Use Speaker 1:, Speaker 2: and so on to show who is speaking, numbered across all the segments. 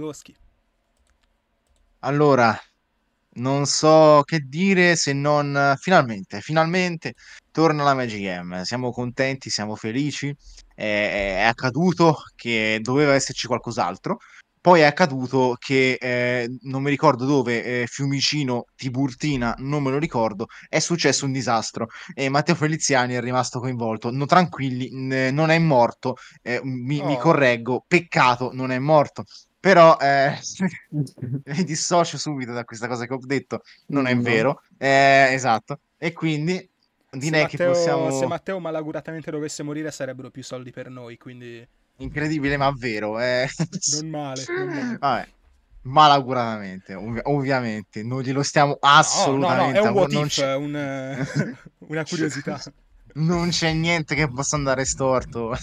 Speaker 1: Goschi.
Speaker 2: Allora, non so che dire se non finalmente, finalmente torna la MGM. Siamo contenti, siamo felici. Eh, è accaduto che doveva esserci qualcos'altro. Poi è accaduto che eh, non mi ricordo dove, eh, Fiumicino, Tiburtina, non me lo ricordo, è successo un disastro e Matteo Feliziani è rimasto coinvolto. No, tranquilli, n- non è morto, eh, mi, oh. mi correggo, peccato, non è morto però eh, mi dissocio subito da questa cosa che ho detto, non è no. vero, eh, esatto, e quindi direi Matteo, che possiamo... Se
Speaker 1: Matteo malauguratamente dovesse morire sarebbero più soldi per noi, quindi...
Speaker 2: Incredibile ma vero, eh. non
Speaker 1: male. Non male.
Speaker 2: Vabbè malauguratamente, ov- ovviamente, non glielo stiamo assolutamente no, no, no, è un non if,
Speaker 1: un, una curiosità.
Speaker 2: Non c'è niente che possa andare storto.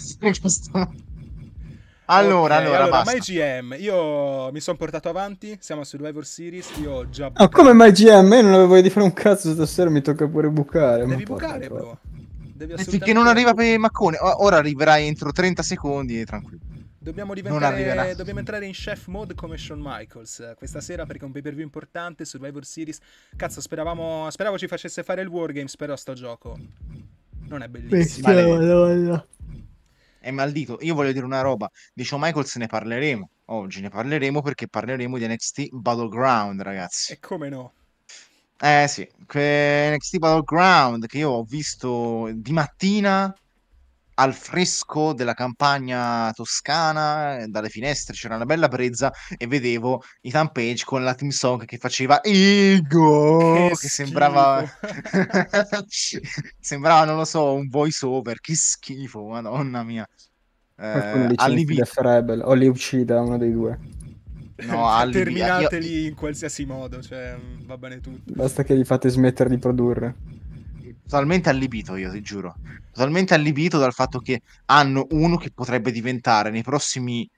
Speaker 1: Allora, okay, allora, allora GM, io mi sono portato avanti, siamo a Survivor Series, io ho già...
Speaker 3: Ma ah, come GM? Io non avevo voglia di fare un cazzo stasera, mi
Speaker 2: tocca pure bucare. Devi bucare,
Speaker 1: bro. Qua. Devi assolutamente... Finché non arriva per
Speaker 2: i macconi, ora arriverà entro 30 secondi e tranquillo.
Speaker 1: Dobbiamo, dobbiamo, entrare in chef mode come Shawn Michaels eh, questa sera perché è un pay per view importante, Survivor Series. Cazzo, speravamo, speravo ci facesse fare il Wargames, però sto gioco non è bellissimo. Vale
Speaker 2: è maldito. Io voglio dire una roba, di Joe Michaels ne parleremo oggi, ne parleremo perché parleremo di NXT Battleground, ragazzi. E come no? Eh sì, NXT Battleground che io ho visto di mattina al fresco della campagna toscana, eh, dalle finestre c'era una bella brezza e vedevo Ethan Page con la team song che faceva Ego, che, che sembrava sembrava non lo so, un voice over, che schifo, madonna mia.
Speaker 1: Eh, allibito.
Speaker 3: Rebel, o li uccida uno dei due.
Speaker 1: No, Terminateli io... in qualsiasi modo, cioè va bene tutto.
Speaker 2: Basta che li fate smettere di produrre totalmente allibito io, ti giuro. Totalmente allibito dal fatto che hanno uno che potrebbe diventare nei prossimi...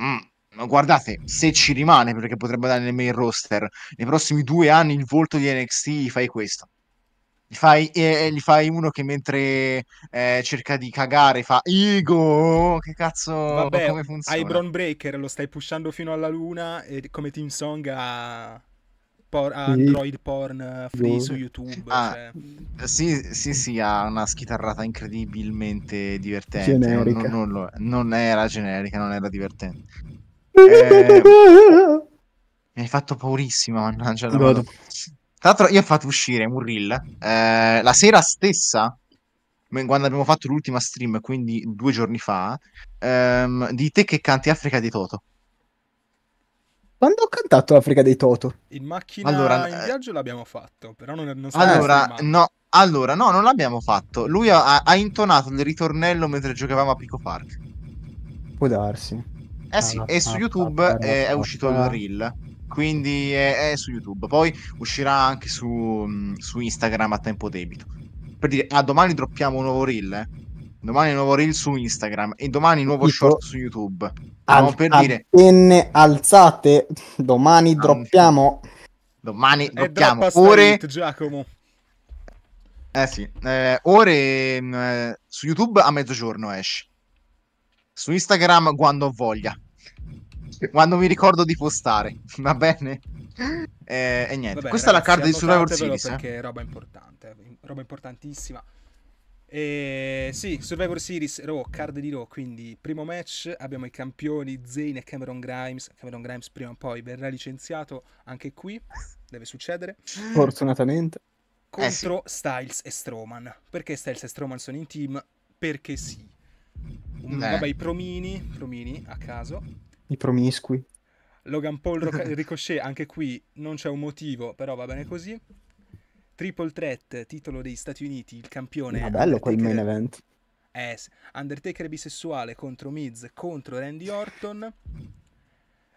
Speaker 2: Mm, guardate, se ci rimane, perché potrebbe andare nel main roster, nei prossimi due anni il volto di NXT gli fai questo. Gli fai, eh, eh, gli fai uno che mentre eh, cerca di cagare fa Igo, che cazzo, Vabbè, come funziona? Hai Brown
Speaker 1: Breaker, lo stai pushando fino alla luna e come Team Song ha por- android porn eh, free su YouTube. Ah, cioè.
Speaker 2: Sì, sì, sì, ha una schitarrata incredibilmente divertente. Generica. Non, non, non era generica, non era divertente. Eh, mi hai fatto paurissimo, mannaggia. Tra l'altro io ho fatto uscire Murrill eh, la sera stessa, quando abbiamo fatto l'ultima stream, quindi due giorni fa, ehm, di Te che canti Africa di Toto.
Speaker 1: Quando ho cantato
Speaker 2: Africa dei Toto?
Speaker 1: In macchina allora, in eh, viaggio l'abbiamo fatto, però non, non Allora,
Speaker 2: no, allora, no, non l'abbiamo fatto. Lui ha, ha, intonato il ritornello mentre giocavamo a Pico Park.
Speaker 3: Può darsi. Eh sì, ah, e su ah, YouTube ah, ah è, ah, è, uscito il
Speaker 2: reel. Quindi è, è, su YouTube. Poi uscirà anche su, mm, su Instagram a tempo debito. Per dire, a domani droppiamo un nuovo reel, eh. Domani nuovo reel su Instagram e domani nuovo Dico, short su YouTube. Al, per dire...
Speaker 3: Penne alzate,
Speaker 2: domani droppiamo. Domani droppiamo ore.
Speaker 1: Giacomo.
Speaker 2: Eh sì, eh, ore mm, eh, su YouTube a mezzogiorno esce. Su Instagram quando ho voglia. Quando mi ricordo di postare, va bene? Eh, e niente, Vabbè, questa ragazzi, è la card di Survivor Series. Eh. Perché
Speaker 1: è roba importante, roba importantissima. E sì, Survivor Series Raw, card di Raw, quindi primo match, abbiamo i campioni Zayn e Cameron Grimes. Cameron Grimes prima o poi verrà licenziato anche qui, deve succedere.
Speaker 3: Fortunatamente.
Speaker 1: Contro eh sì. Styles e Strowman. Perché Styles e Strowman sono in team? Perché sì. Un, eh. Vabbè, i promini, promini a caso.
Speaker 3: I promiscui.
Speaker 1: Logan Paul Ricochet, anche qui non c'è un motivo, però va bene così. Triple Threat, titolo degli Stati Uniti, il campione. Ma ah, bello
Speaker 3: quel main event.
Speaker 1: Eh, Undertaker bisessuale contro Miz contro Randy Orton.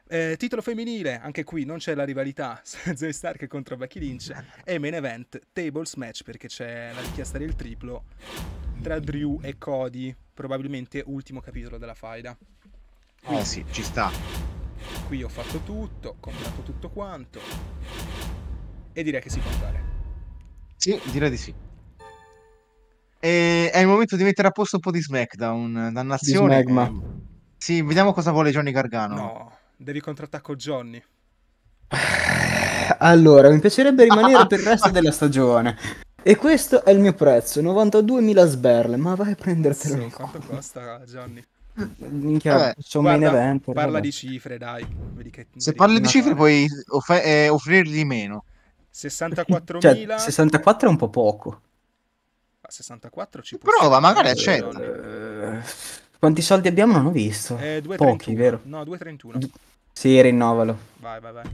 Speaker 1: Eh, titolo femminile, anche qui non c'è la rivalità, Zoe Stark contro Becky Lynch. E main event, tables match, perché c'è la richiesta del triplo tra Drew e Cody. Probabilmente ultimo capitolo della faida. Qui, oh ah, sì, ci sta. Qui ho fatto tutto, ho comprato tutto quanto. E direi che si può andare.
Speaker 2: Sì, direi di sì. E è il momento di mettere a posto un po' di SmackDown. Dannazione. Di Smegma. Eh. Sì, vediamo cosa vuole Johnny Gargano. No,
Speaker 1: devi contrattacco Johnny.
Speaker 2: Allora, mi piacerebbe rimanere per il resto della stagione.
Speaker 3: E questo è il mio prezzo, 92.000 sberle, ma vai a prendertelo. Sì,
Speaker 1: quanto costa Johnny?
Speaker 2: Minchia, c'è un guarda, event, parla vabbè. di
Speaker 1: cifre, dai. Che, Se parli di cifre, puoi
Speaker 2: eh, offrirgli meno.
Speaker 1: 64.000. Cioè,
Speaker 2: 64 è un po' poco.
Speaker 1: A 64 ci può Prova, magari accetta. Eh,
Speaker 3: quanti soldi abbiamo? Non ho visto. Eh, Pochi, vero? No, 2,31. D- sì, rinnovalo.
Speaker 1: Vai, vai, vai.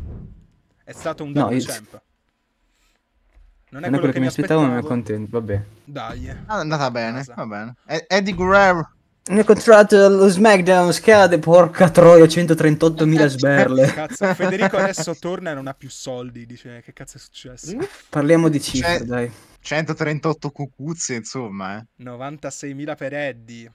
Speaker 1: È stato un double no, champ. Io... Non è, non quello, è quello che, mi aspettavo,
Speaker 3: ma mi contento. Vabbè.
Speaker 2: Dai. Ah, è andata bene, va bene. Eddie Guerrero.
Speaker 3: Nel contratto dello SmackDown scade, porca troia, 138.000 cioè, sberle.
Speaker 1: Federico adesso torna e non ha più soldi, dice che cazzo è successo. Mm.
Speaker 2: Parliamo di cioè, cifre, C'è... dai. 138 cucuzze, insomma, eh.
Speaker 1: 96.000 per Eddie.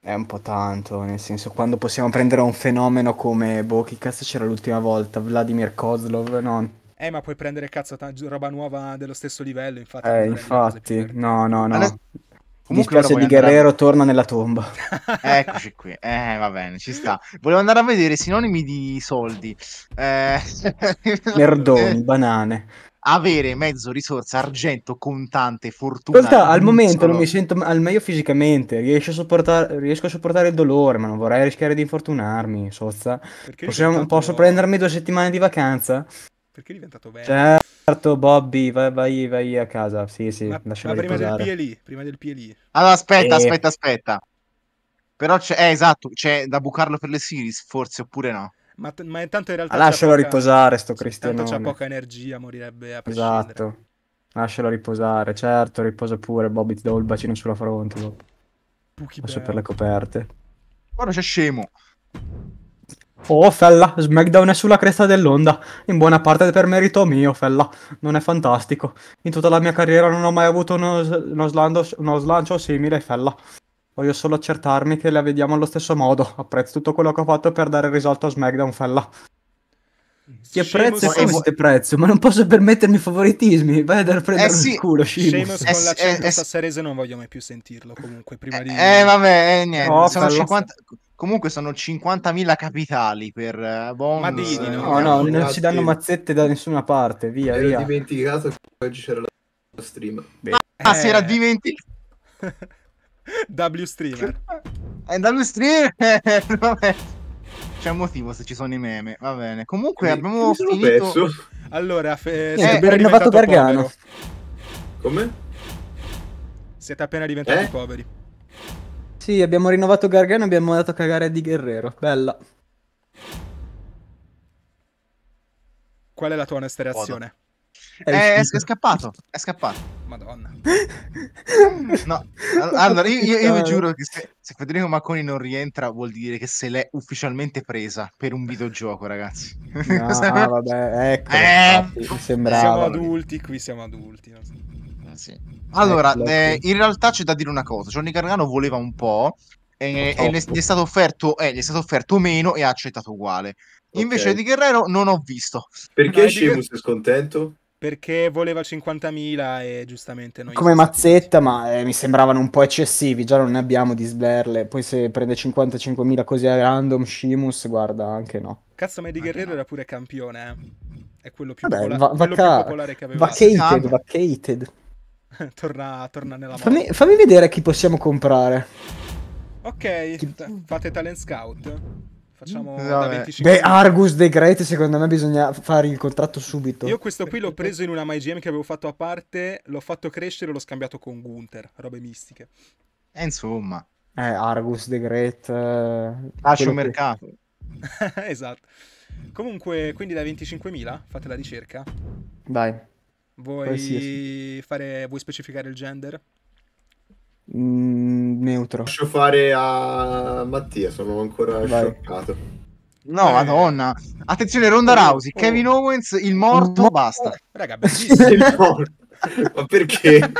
Speaker 3: È un po' tanto, nel senso, quando possiamo prendere un fenomeno come, boh, che cazzo c'era l'ultima volta, Vladimir Kozlov, no?
Speaker 1: Eh, ma puoi prendere cazzo t- roba nuova dello stesso livello, infatti. Eh,
Speaker 3: infatti, no, no, no. Allora, Comunque Dispiace di Guerrero andare... torna nella tomba.
Speaker 2: Eccoci qui. Eh, va bene, ci sta. Volevo andare a vedere sinonimi di soldi. Eh... Merdoni, banane. Avere mezzo, risorsa, argento, contante, fortuna. In realtà al momento solo... non mi
Speaker 3: sento al meglio fisicamente. Riesco a, sopportare, riesco a sopportare il dolore, ma non vorrei rischiare di infortunarmi. Sozza. Possiamo... Posso prendermi due settimane di vacanza?
Speaker 1: Perché è diventato bello?
Speaker 3: Certo, Bobby, vai, vai, vai a casa.
Speaker 2: Sì, sì, ma, ma prima del
Speaker 1: PLI, prima del PLI. Allora, aspetta, e... Eh. aspetta, aspetta.
Speaker 2: Però c'è, eh, esatto, c'è da bucarlo per le series, forse, oppure no?
Speaker 1: Ma, t- ma intanto in realtà... Ah, lascialo poca... riposare, sto Cristiano. Intanto c'ha poca energia, morirebbe a prescindere.
Speaker 2: Esatto. Lascialo
Speaker 3: riposare, certo, riposa pure, Bobby, ti do il bacino sulla fronte dopo. Puchi Passo bello. per le coperte.
Speaker 2: Guarda, c'è scemo.
Speaker 3: Oh Fella, SmackDown è sulla cresta dell'onda, in buona parte per merito mio Fella, non è fantastico. In tutta la mia carriera non ho mai avuto uno, uno, slando, uno slancio simile Fella. Voglio solo accertarmi che la vediamo allo stesso modo, apprezzo tutto quello che ho fatto per dare risalto a SmackDown Fella. Ti apprezzo e vuoi prezzo, ma non posso permettermi favoritismi. Vai a prendere eh sì. il culo,
Speaker 1: Sheamus. Eh, con l'accento eh, eh, eh. sassarese non voglio mai più sentirlo. Comunque, prima eh, di. Eh, vabbè, eh, niente. No, sono, 50...
Speaker 2: Comunque sono 50.000 capitali per uh, bonus. Ma di, di eh, no, no,
Speaker 3: no non grazie. si danno mazzette da nessuna parte, via, Ero via.
Speaker 1: dimenticato che oggi c'era la stream. Beh. Ah, eh. si era dimenticato. w streamer.
Speaker 2: Eh, w streamer, vabbè. C'è un motivo se ci sono i meme, va bene. Comunque mi, abbiamo finito... Perso.
Speaker 1: Allora, fe... eh, abbiamo rinnovato Gargano. Povero. Come? Siete appena diventati eh? poveri.
Speaker 3: Sì, abbiamo rinnovato Gargano e abbiamo dato a cagare di Guerrero. Bella.
Speaker 1: Qual è la tua onesta reazione?
Speaker 2: Eh, eh, è, è, è, scappato, è scappato.
Speaker 1: Madonna. no, allora io, io, io vi eh. giuro che se,
Speaker 2: se, Federico Macconi non rientra vuol dire che se l'è ufficialmente presa per un videogioco, ragazzi. No, ah, vabbè, ecco, eh, infatti, sembrava. Siamo
Speaker 1: adulti qui, siamo adulti. So. Eh, sì. Allora, ecco, eh,
Speaker 2: in realtà c'è da dire una cosa: Johnny Gargano voleva un po'. Eh, e, e gli, è stato offerto, eh, gli è stato offerto meno e ha accettato uguale. Invece di Guerrero non ho visto. Perché no, Sheamus
Speaker 1: è scontento? Perché voleva 50.000 e giustamente noi... Come
Speaker 3: mazzetta, ma eh, mi sembravano un po' eccessivi, già non ne abbiamo di sberle. Poi se prende 55.000 così a random, Sheamus, guarda, anche no.
Speaker 1: Cazzo, ma di Guerrero era pure campione, eh. È quello più, Vabbè, popola- va- quello va- più popolare che aveva. Vacated,
Speaker 3: vacated.
Speaker 1: torna, torna nella morte. Fammi,
Speaker 3: fammi, vedere chi possiamo comprare.
Speaker 1: Ok, chi... fate talent scout. Facciamo mm.
Speaker 2: Vabbè.
Speaker 3: Beh, Argus The Great, secondo me bisogna fare il contratto subito. Io
Speaker 1: questo qui l'ho preso in una MyGM che avevo fatto a parte, l'ho fatto crescere e l'ho scambiato con Gunther, robe mistiche.
Speaker 3: E eh, insomma. Eh, Argus The Great. Eh, Lascio un mercato.
Speaker 1: esatto. Comunque, quindi da 25.000 fate la ricerca. Dai. Vuoi, fare, vuoi specificare il gender?
Speaker 3: Mm, neutro. Lascio
Speaker 1: fare a Mattia, sono ancora Vai. scioccato.
Speaker 2: No, eh. madonna. Attenzione, Ronda oh. Rousey, oh. Kevin Owens, il morto, no. Oh. basta. Raga, bellissimo. Ma perché?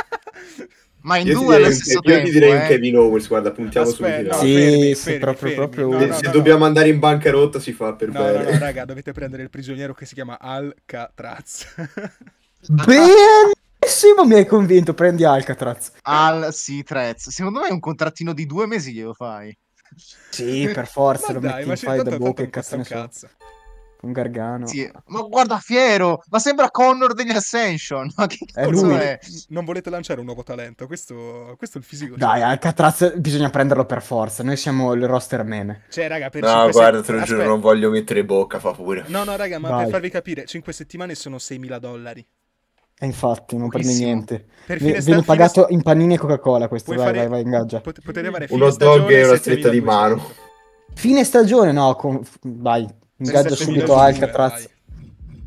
Speaker 2: Ma in io due allo stesso che, tempo. Io ti direi eh. un Kevin Owens,
Speaker 3: guarda, puntiamo Aspetta, su no, Sì, fermi, fermi, proprio, fermi.
Speaker 1: proprio... No, no, se dobbiamo andare in bancarotta si fa per no, bene. No, raga, dovete prendere il prigioniero che si chiama Alcatraz.
Speaker 3: Benissimo, mi hai convinto. Prendi Alcatraz.
Speaker 2: Al Sitrez. Secondo me un contrattino di due mesi glielo fai. Sì, per forza lo dai, metti in fai da bocca e
Speaker 3: cazzo ne Un gargano.
Speaker 1: Sì, ma guarda Fiero, ma sembra Connor degli Ascension. Ma che è lui. è? Non volete lanciare un nuovo talento, questo, questo è il fisico. Dai,
Speaker 3: Alcatraz bisogna prenderlo per forza, noi siamo il roster meme. Cioè, raga, per
Speaker 1: No, guarda, te lo giuro, non voglio mettere bocca, fa pure. No, no, raga, ma Vai. per farvi capire, 5 settimane sono 6.000 dollari.
Speaker 3: E eh, infatti, non prende niente. Per viene pagato fine... in panini e Coca-Cola questo, vai, fare... vai, vai, ingaggia. Pot- Uno dog e una stretta di mano. Fine stagione, no, con... vai, ingaggia subito Alcatraz.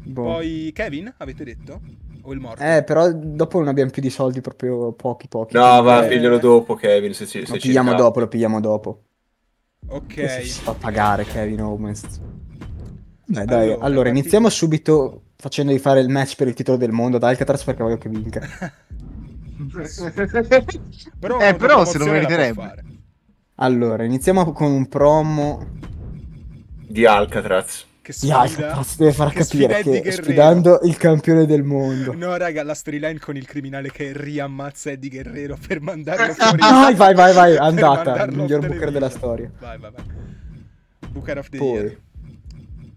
Speaker 3: Boh.
Speaker 1: Poi Kevin, avete detto? O il morto? Eh,
Speaker 3: però dopo non abbiamo più di soldi, proprio pochi, pochi. No, va, eh... piglialo eh. dopo, Kevin, se ci... Se lo pigliamo cerca. dopo, lo pigliamo dopo. Ok. Si fa pagare Kevin Owens. Dai, dai. Allora, allora iniziamo subito facendogli fare il match per il titolo del mondo ad Alcatraz perché voglio che vinca.
Speaker 1: però, eh, però se lo meriterebbe.
Speaker 3: Allora, iniziamo con un promo
Speaker 1: di Alcatraz. Che sfida, di Alcatraz deve far che capire che sfidando
Speaker 3: il campione del mondo.
Speaker 1: No, raga, la storyline con il criminale che riammazza Eddie Guerrero per mandarlo fuori. vai, vai, vai, vai, andata, il miglior booker della storia. Vai, vai, vai. Booker of the Poi. Year.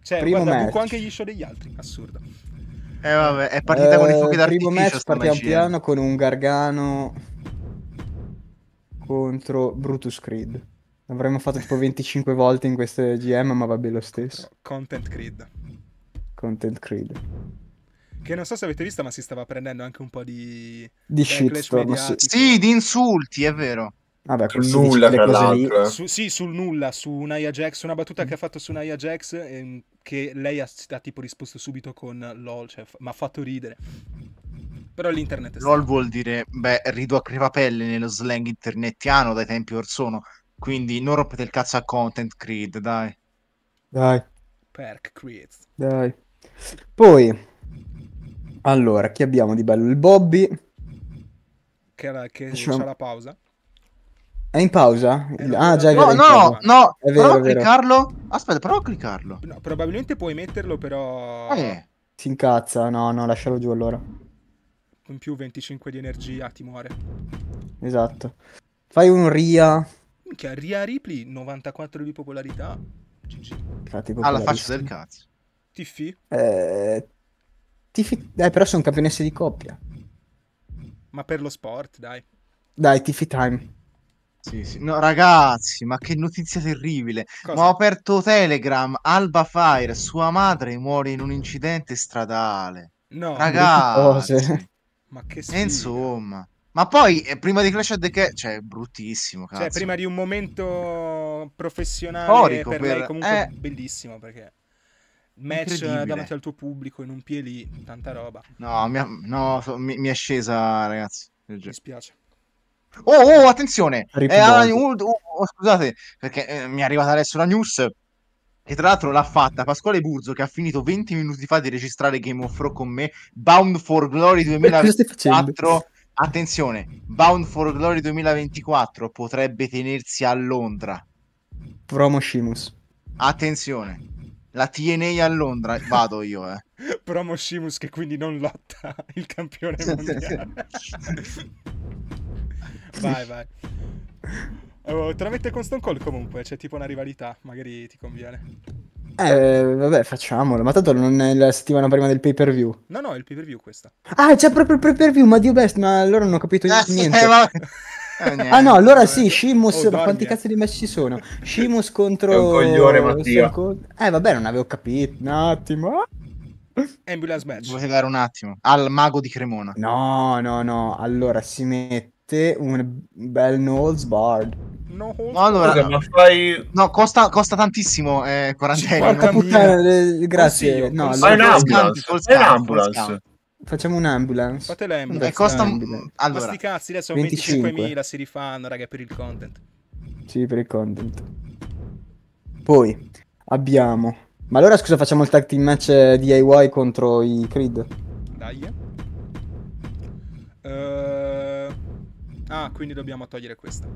Speaker 1: Cioè, primo guarda, match. anche gli show degli altri, assurdo. Eh vabbè, è partita eh, con i eh, fuochi d'artificio. Primo match partiamo magia. piano
Speaker 3: con un Gargano contro Brutus Creed. Avremmo fatto tipo 25 volte in queste GM, ma va bene lo stesso.
Speaker 1: Content Creed.
Speaker 3: Content Creed.
Speaker 1: Che non so se avete visto, ma si stava prendendo anche un po' di...
Speaker 3: Di shitstorm. sì,
Speaker 1: di insulti, è vero.
Speaker 3: Vabbè, sul nulla, tra l'altro. Eh. Su,
Speaker 1: sì, sul nulla, su Naya Jax, una battuta mm. che ha fatto su Naya Jax ehm, che lei ha, ha, tipo risposto subito con LOL, cioè, f- mi ha fatto ridere. Però l'internet è LOL stato. vuol
Speaker 2: dire, beh, rido a crepapelle nello slang internettiano dai tempi or sono, quindi non rompete il cazzo a Content Creed, dai. Dai. Perk Creed.
Speaker 3: Dai. Poi, allora, chi abbiamo di bello? Il Bobby.
Speaker 1: Che, era, che c'è la pausa.
Speaker 3: È in pausa? Eh, ah, già è no, no, no, è vero, prova a cliccarlo. Aspetta, prova a cliccarlo.
Speaker 1: No, probabilmente puoi metterlo, però. Eh.
Speaker 3: Si incazza, no, no, lascialo giù allora.
Speaker 1: Con più 25 di energia, ti muore.
Speaker 3: Esatto. Fai un Ria.
Speaker 1: Minchia, Ria Ripley 94 di popolarità. GG. Alla faccia del cazzo. Tiffy?
Speaker 3: Eh, Tiffy... Dai, però sono campionesse di coppia.
Speaker 1: Ma per lo sport, dai.
Speaker 2: Dai, Tiffy Time. Sì, sì. No, ragazzi, ma che notizia terribile. Cosa? Ma ho aperto Telegram, Alba Fire, sua madre muore in un incidente stradale. No, ragazzi. Ma che sfiga. Insomma. Ma poi, eh, prima di Clash of the Cat, cioè, bruttissimo, cioè, cazzo. Cioè, prima
Speaker 1: di un momento professionale Storico per, per lei, comunque eh... bellissimo, perché match davanti al tuo pubblico in un piedi, tanta roba.
Speaker 2: No, mi, ha... no, so, mi, mi è scesa, ragazzi.
Speaker 1: Mi spiace.
Speaker 2: Oh, oh, oh, attenzione! Rip eh, uh, oh, scusate, perché eh, mi è arrivata adesso la news. Che tra l'altro l'ha fatta Pasquale Burzo che ha finito 20 minuti fa di registrare Game of Thrones con me, Bound for Glory 2024. Eh, attenzione, Bound for Glory 2024 potrebbe tenersi a Londra. Promo Shimus. Attenzione, la TNA a Londra, vado
Speaker 1: io, eh. Promo Shimus che quindi non lotta il campione mondiale. vai, vai. Oh, tramette con Stone Cold comunque, c'è tipo una rivalità, magari ti conviene.
Speaker 3: Eh, vabbè, facciamolo. Ma tanto non è la settimana prima del pay per view.
Speaker 1: No, no, è il pay per view questa.
Speaker 3: Ah, c'è proprio il pay per view, ma Dio best, ma allora non ho capito eh, niente. Eh, ma... Eh, ah no, allora sì, Shimus, oh, quanti cazzo di match ci sono? Shimus contro... È coglione, Mattia. Eh vabbè, non avevo capito. Un attimo.
Speaker 2: Ambulance match. Vuoi dare un attimo? Al mago di Cremona.
Speaker 3: No, no, no. Allora si mette veramente un bel no Bard.
Speaker 2: No, allora, ma fai... no costa, costa tantissimo. Eh,
Speaker 3: 40 euro. Puttana, eh, grazie. Consiglio, no, eh, Allora, un ambulance. un ambulance. Facciamo un ambulance. Fate l'ambulance. E costa... Ambulance. Allora, ma sti cazzi, adesso 25.000
Speaker 1: si rifanno, raga, per il content.
Speaker 3: Sì, per il content. Poi abbiamo. Ma allora scusa, facciamo il tag team match DIY contro i Creed?
Speaker 1: Dai. Ehm... Uh... Ah, quindi dobbiamo togliere questa.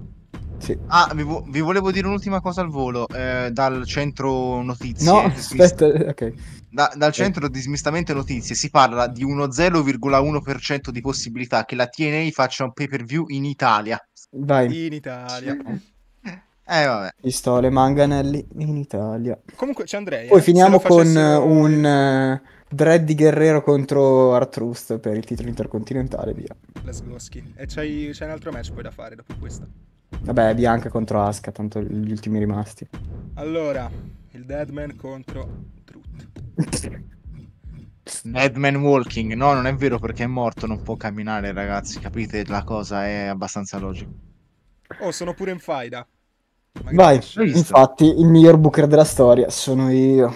Speaker 2: Sì. Ah, vi, vo- vi, volevo dire un'ultima cosa al volo, eh, dal centro notizie. No, aspetta, smist- ok. Da- dal eh. centro eh. di smistamento notizie si parla di uno 0,1% di possibilità che la TNA faccia un pay per view in Italia. Vai.
Speaker 1: In Italia.
Speaker 2: Eh vabbè.
Speaker 3: Pistole, manganelli in Italia.
Speaker 1: Comunque c'è Andrea. Poi finiamo
Speaker 3: con un... Uh, Dread di Guerrero contro Artrust per il titolo intercontinentale, via. Let's
Speaker 1: go, skin. E c'hai, c'hai un altro match poi da fare dopo questo.
Speaker 3: Vabbè, Bianca contro Aska, tanto gli ultimi
Speaker 2: rimasti.
Speaker 1: Allora, il Deadman contro
Speaker 2: Truth. Deadman Walking, no, non è vero perché è morto, non può camminare, ragazzi. Capite? La cosa è abbastanza logica.
Speaker 1: Oh, sono pure in faida.
Speaker 2: Magari Vai, infatti, il miglior booker della storia sono io.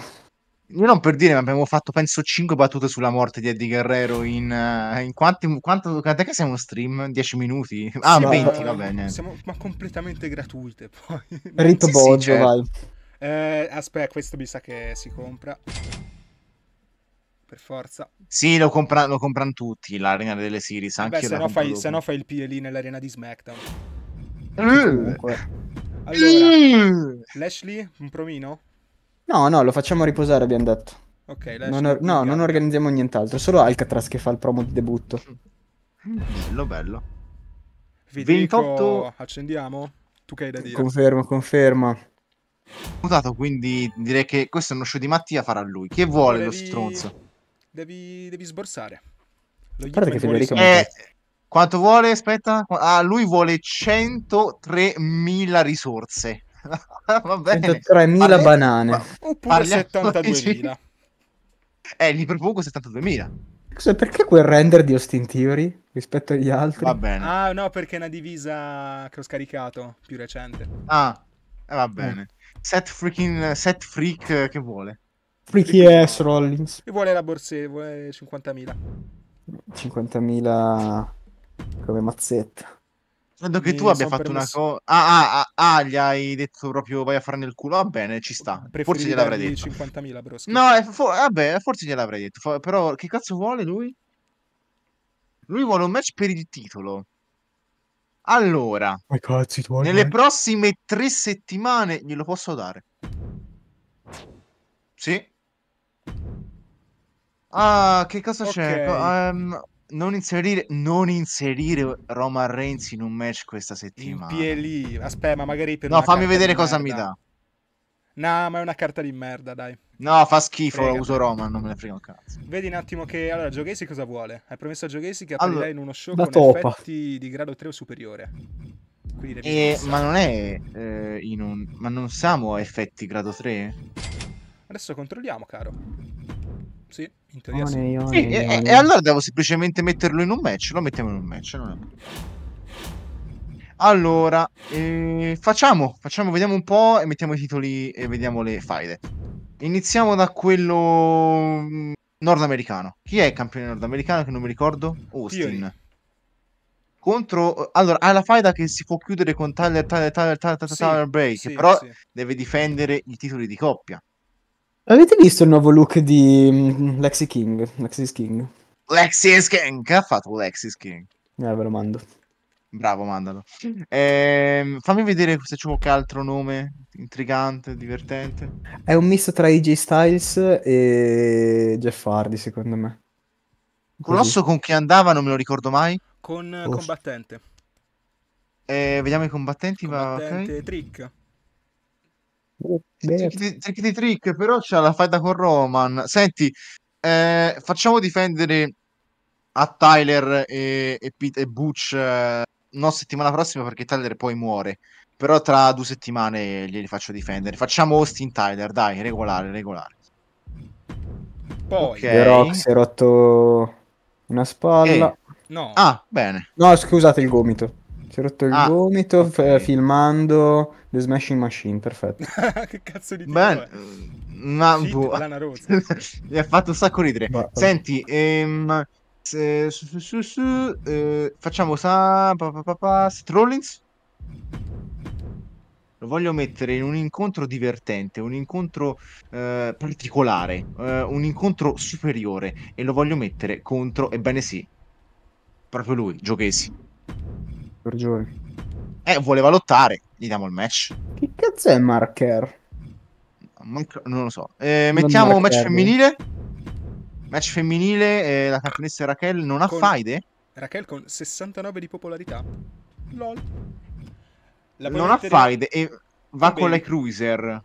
Speaker 2: Io non per dire, ma abbiamo fatto penso 5 battute sulla morte di Eddie Guerrero in, uh, in quanti, quanto, è che siamo stream? 10 minuti? Ah, sì, 20, va bene. Siamo,
Speaker 1: ma completamente gratuite poi. Rito sì, Boggio, sì, certo. vai. Eh, aspetta, questo mi sa che si compra. Per forza.
Speaker 2: Sì, lo, compra, lo comprano tutti, l'arena delle series, anche Beh, se no, fai, se no
Speaker 1: fai il PLI nell'arena di SmackDown.
Speaker 2: Mm. Allora,
Speaker 1: mm. Lashley, un promino?
Speaker 3: No, no, lo facciamo riposare, abbiamo detto.
Speaker 1: Ok, non or- no,
Speaker 3: non organizziamo nient'altro, solo Alcatraz che fa il promo di debutto.
Speaker 1: Bello, bello. Vi 28... Dico, accendiamo? Tu che hai da dire? Conferma,
Speaker 3: conferma.
Speaker 2: Mutato, quindi direi che questo è uno show di Mattia, farà lui. Che vuole devi... lo stronzo?
Speaker 1: Devi, devi sborsare.
Speaker 2: Lo Guarda che Federico... Eh, quanto vuole? Aspetta. Ah, lui vuole 103.000 risorse. Va bene. 103.000 banane. Ma... Oppure Parliamo 72.000.
Speaker 1: Eh, li propongo 72.000.
Speaker 3: Cioè, perché quel render di Austin Theory rispetto agli altri? Va
Speaker 2: bene.
Speaker 1: Ah, no, perché è una divisa che ho scaricato più recente. Ah, eh, va bene. Mm. Set freaking set freak eh, che vuole.
Speaker 2: Freaky
Speaker 3: ass Rollins.
Speaker 1: E vuole la borsetta, vuole 50.000.
Speaker 3: 50.000
Speaker 2: come mazzetta.
Speaker 1: Credo che tu abbia fatto una cosa. Ah, ah, ah, ah, gli hai detto
Speaker 2: proprio vai a farne il culo. Va bene, ci sta. Forse gliel'avrei detto.
Speaker 1: 50.000, però. No, eh,
Speaker 2: fo- eh, vabbè, forse gliel'avrei detto. però, che cazzo vuole lui? Lui vuole un match per il titolo. Allora,
Speaker 3: oh God, vuole, nelle eh?
Speaker 2: prossime tre settimane glielo posso dare. Sì.
Speaker 1: Ah, che cosa okay. c'è? Um,
Speaker 2: ehm, non inserire, non inserire Roma Reigns in un match questa settimana.
Speaker 1: PLI, aspetta, ma magari per No, fammi vedere cosa merda. mi dà. No, ma è una carta di merda, dai.
Speaker 2: No, fa schifo, Frega. uso Roma, non me ne frega
Speaker 1: un cazzo. Vedi un attimo che... Allora, Giogesi cosa vuole? Hai promesso a Giogesi che aprirà allora, in uno show con topa. effetti di grado 3 o superiore. E, eh, ma non
Speaker 2: è eh, in un... Ma non siamo a effetti grado 3?
Speaker 1: Adesso controlliamo, caro. Sì, in teoria
Speaker 2: one, sì. e, e, allora devo semplicemente metterlo in un match, lo mettiamo in un match. Allora, eh, facciamo, facciamo, vediamo un po' e mettiamo i titoli e vediamo le faide. Iniziamo da quello mm, nordamericano. Chi è il campione nordamericano che non mi ricordo? Austin. Contro... Allora, ha la faida che si può chiudere con Tyler, Tyler, Tyler, Tyler, Tyler, sì, Tyler Break, sì, però sì. deve difendere i titoli di coppia.
Speaker 3: Avete visto il nuovo look di mm,
Speaker 2: Lexi King? Lexi King. Lexi King. Che ha fatto Lexi King? Eh, ve lo mando. Bravo, mandalo. Ehm, fammi vedere se c'è qualche altro nome intrigante, divertente.
Speaker 3: È un misto tra AJ Styles e
Speaker 2: Jeff Hardy, secondo me. Colosso con chi andava non me lo ricordo mai.
Speaker 1: Con Oh. combattente.
Speaker 2: Eh, vediamo i combattenti. va- Combattente Trick. Trick di trick, però c'è la faida con Roman. Senti, eh, facciamo difendere a Tyler e, e, Pete, e Butch eh, non settimana prossima perché Tyler poi muore. Però tra due settimane glieli faccio difendere. Facciamo Austin Tyler, dai, regolare, regolare. Poi okay. The Rock si è
Speaker 3: rotto una spalla. Eh.
Speaker 2: No. Ah, bene.
Speaker 3: No, scusate il gomito. Si è rotto il ah, gomito okay. f- eh, filmando The Smashing Machine,
Speaker 1: perfetto.
Speaker 2: che cazzo
Speaker 1: di titolo Beh, mm,
Speaker 2: Ma, Shit, boh. Mi ha fatto un sacco ridere. Ma... Senti, ehm, se, su, su, su, eh, facciamo sa... Pa, pa, pa, pa, Strollins? Lo voglio mettere in un incontro divertente, un incontro eh, particolare, eh, un incontro superiore e lo voglio mettere contro, ebbene sì, proprio lui, Giochesi. Giorgione. Eh, voleva lottare, gli diamo il match. Che cazzo è Marker? non lo so. Eh, mettiamo un match femminile. Match femminile, eh, la campionessa Raquel non ha con... faide.
Speaker 1: Raquel con 69 di popolarità. LOL. non ha faide e
Speaker 2: va con le cruiser.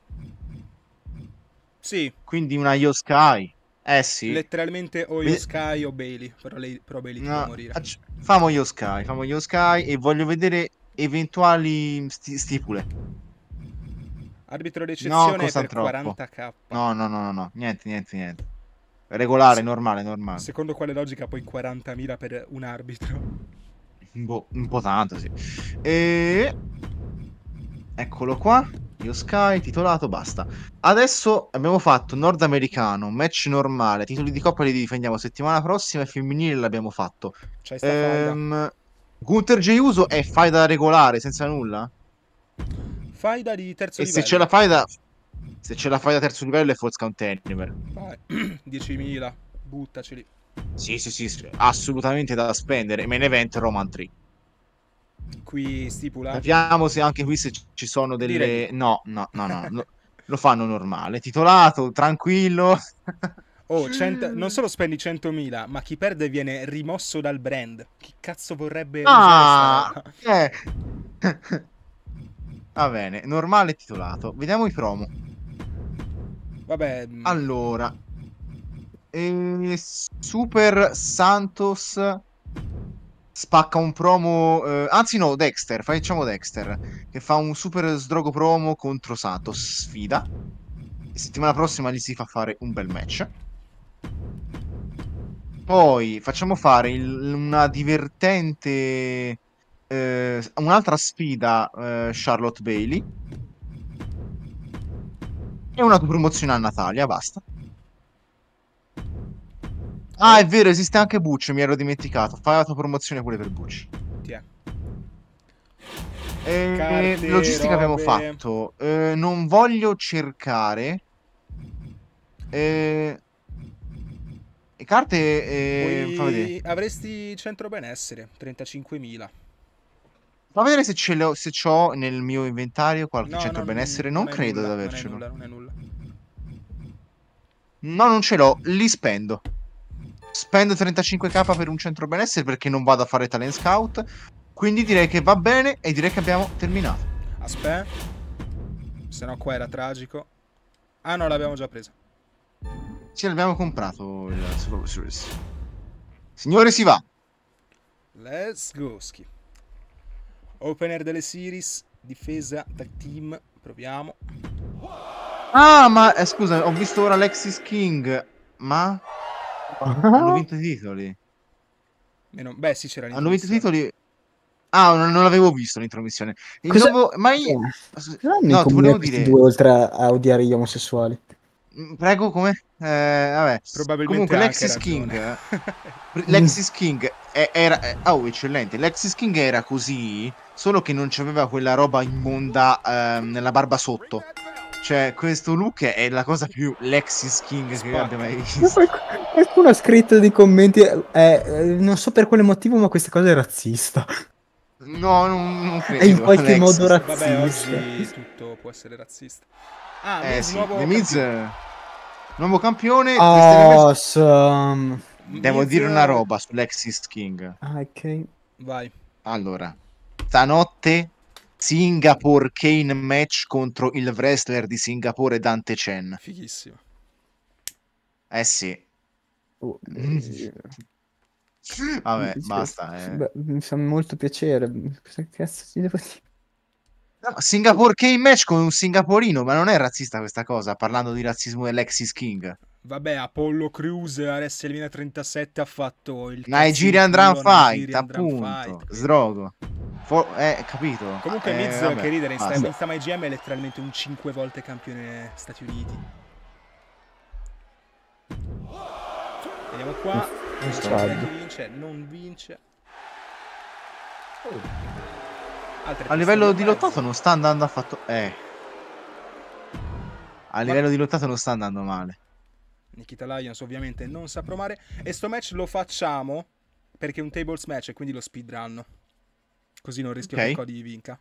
Speaker 2: Sì. Quindi una Yo Sky. Eh sì.
Speaker 1: Letteralmente o Yo Sky o Bailey. Però, lei, però Bailey no, deve morire.
Speaker 2: Famo Yo Sky, famo Yo Sky e voglio vedere eventuali sti- stipule.
Speaker 1: Arbitro d'eccezione no, per 40k.
Speaker 2: No, no, no, no, no, niente, niente, niente. Regolare, Se- normale, normale.
Speaker 1: Secondo quale logica poi 40.000 per un arbitro?
Speaker 2: Boh, un po' tanto, sì.
Speaker 1: E...
Speaker 2: Eccolo qua. Io Sky, titolato, basta. Adesso abbiamo fatto nordamericano, match normale, titoli di coppa li difendiamo settimana prossima e femminile l'abbiamo fatto.
Speaker 1: C'è sta ehm...
Speaker 2: Faglia. Gunter Geiuso è faida regolare, senza nulla?
Speaker 1: Faida di terzo e livello. E se c'è la
Speaker 2: faida... Se c'è la faida terzo livello è false count anywhere.
Speaker 1: 10.000, buttaceli. Sì, sì, sì,
Speaker 2: assolutamente da spendere. Main event Roman 3.
Speaker 1: Qui stipula. Vediamo
Speaker 2: se anche qui se ci sono delle... Direi. No, no, no, no. lo fanno normale, titolato, tranquillo.
Speaker 1: Oh, cento... non solo spendi 100.000, ma chi perde viene rimosso dal brand. Chi cazzo vorrebbe... Ah,
Speaker 2: eh. Va bene, normale titolato. Vediamo i promo. Vabbè. Mm. Allora. Eh, Super Santos spacca un promo. Eh, anzi, no, Dexter. Facciamo Dexter. Che fa un super sdrogo promo contro Santos. Sfida. Settimana prossima gli si fa fare un bel match. Poi facciamo fare il, una divertente. Eh, un'altra sfida eh, Charlotte Bailey. E una promozione a Natalia, ah, basta. Ah, è vero, esiste anche Bucci, mi ero dimenticato. Fai la tua promozione pure per Bucci.
Speaker 1: Tiè. Eh, eh logistica robe. abbiamo fatto.
Speaker 2: Eh, non voglio cercare. Eh, e carte eh, e...
Speaker 1: avresti centro benessere, 35.000.
Speaker 2: Fa vedere se, ce l'ho, se ho nel mio inventario qualche no, centro no, benessere. Non, non, non credo di avercelo. Non è nulla, non è nulla. No, non ce l'ho. Li spendo. Spendo 35k per un centro benessere perché non vado a fare talent scout. Quindi direi che va bene e direi che abbiamo terminato.
Speaker 1: Aspetta. Se no qua era tragico. Ah no, l'abbiamo già presa.
Speaker 2: Ce l'abbiamo comprato il Survival Series. Signore, si va!
Speaker 1: Let's go, skip. Opener delle series, difesa dal team, proviamo.
Speaker 2: Ah, ma eh, scusa, ho visto ora Alexis King, ma hanno vinto i titoli. Meno... Eh, beh, sì, c'era Hanno vinto i titoli. Ah, non, non l'avevo visto l'intromissione. Cosa... nuovo... Ma io... Eh, cosa no, ti volevo dire... due
Speaker 3: oltre a odiare gli omosessuali?
Speaker 2: Mm, prego, come? Eh, vabbè. Probabilmente Comunque, l'Exis King, eh, l'Exis mm. King era... Oh, eccellente. L'Exis King era così, solo che non c'aveva quella roba immonda eh, nella barba sotto. Cioè, questo look è la cosa più Lexis King Spacca. che abbia mai visto.
Speaker 3: Qualcuno ha scritto dei commenti, eh, eh, non so per quale motivo, ma questa cosa è razzista.
Speaker 1: No,
Speaker 2: non, non credo. È in qualche Lexis. modo razzista. Vabbè, oggi
Speaker 1: tutto può essere razzista. Ah, eh, Miz, sì. nuovo, Miz,
Speaker 2: campione. Eh,
Speaker 1: nuovo campione.
Speaker 2: Awesome. Devo Miz... dire una eh, roba su Lexis King.
Speaker 1: Ah, ok. Vai.
Speaker 2: Allora, stanotte Singapore Kane match contro il wrestler di Singapore Dante Chen. Fighissimo. Eh sì. Oh, mm. eh, Vabbè, basta. Eh.
Speaker 3: mi fa molto
Speaker 2: piacere. Cosa cazzo ti devo dire? Singapore che match con un singaporino, ma non è razzista questa cosa, parlando di razzismo dell'Exis King.
Speaker 1: Vabbè, Apollo Crews a WrestleMania 37 ha fatto il Nigerian Drum Fight,
Speaker 2: appunto, sdrogo. For- eh, capito. Comunque eh, Miz, vabbè. che ridere, in, sta- in
Speaker 1: Stama IGM è letteralmente un 5 volte campione Stati Uniti. Vediamo qua. Non vince, non vince. Oh a livello di
Speaker 2: lottato non sta andando affatto... Eh. A livello di lottato non sta andando male.
Speaker 1: Nikita Lions ovviamente non sa promare. E sto match lo facciamo perché è un tables match e quindi lo speedrun. Così non rischio okay. che Cody vinca.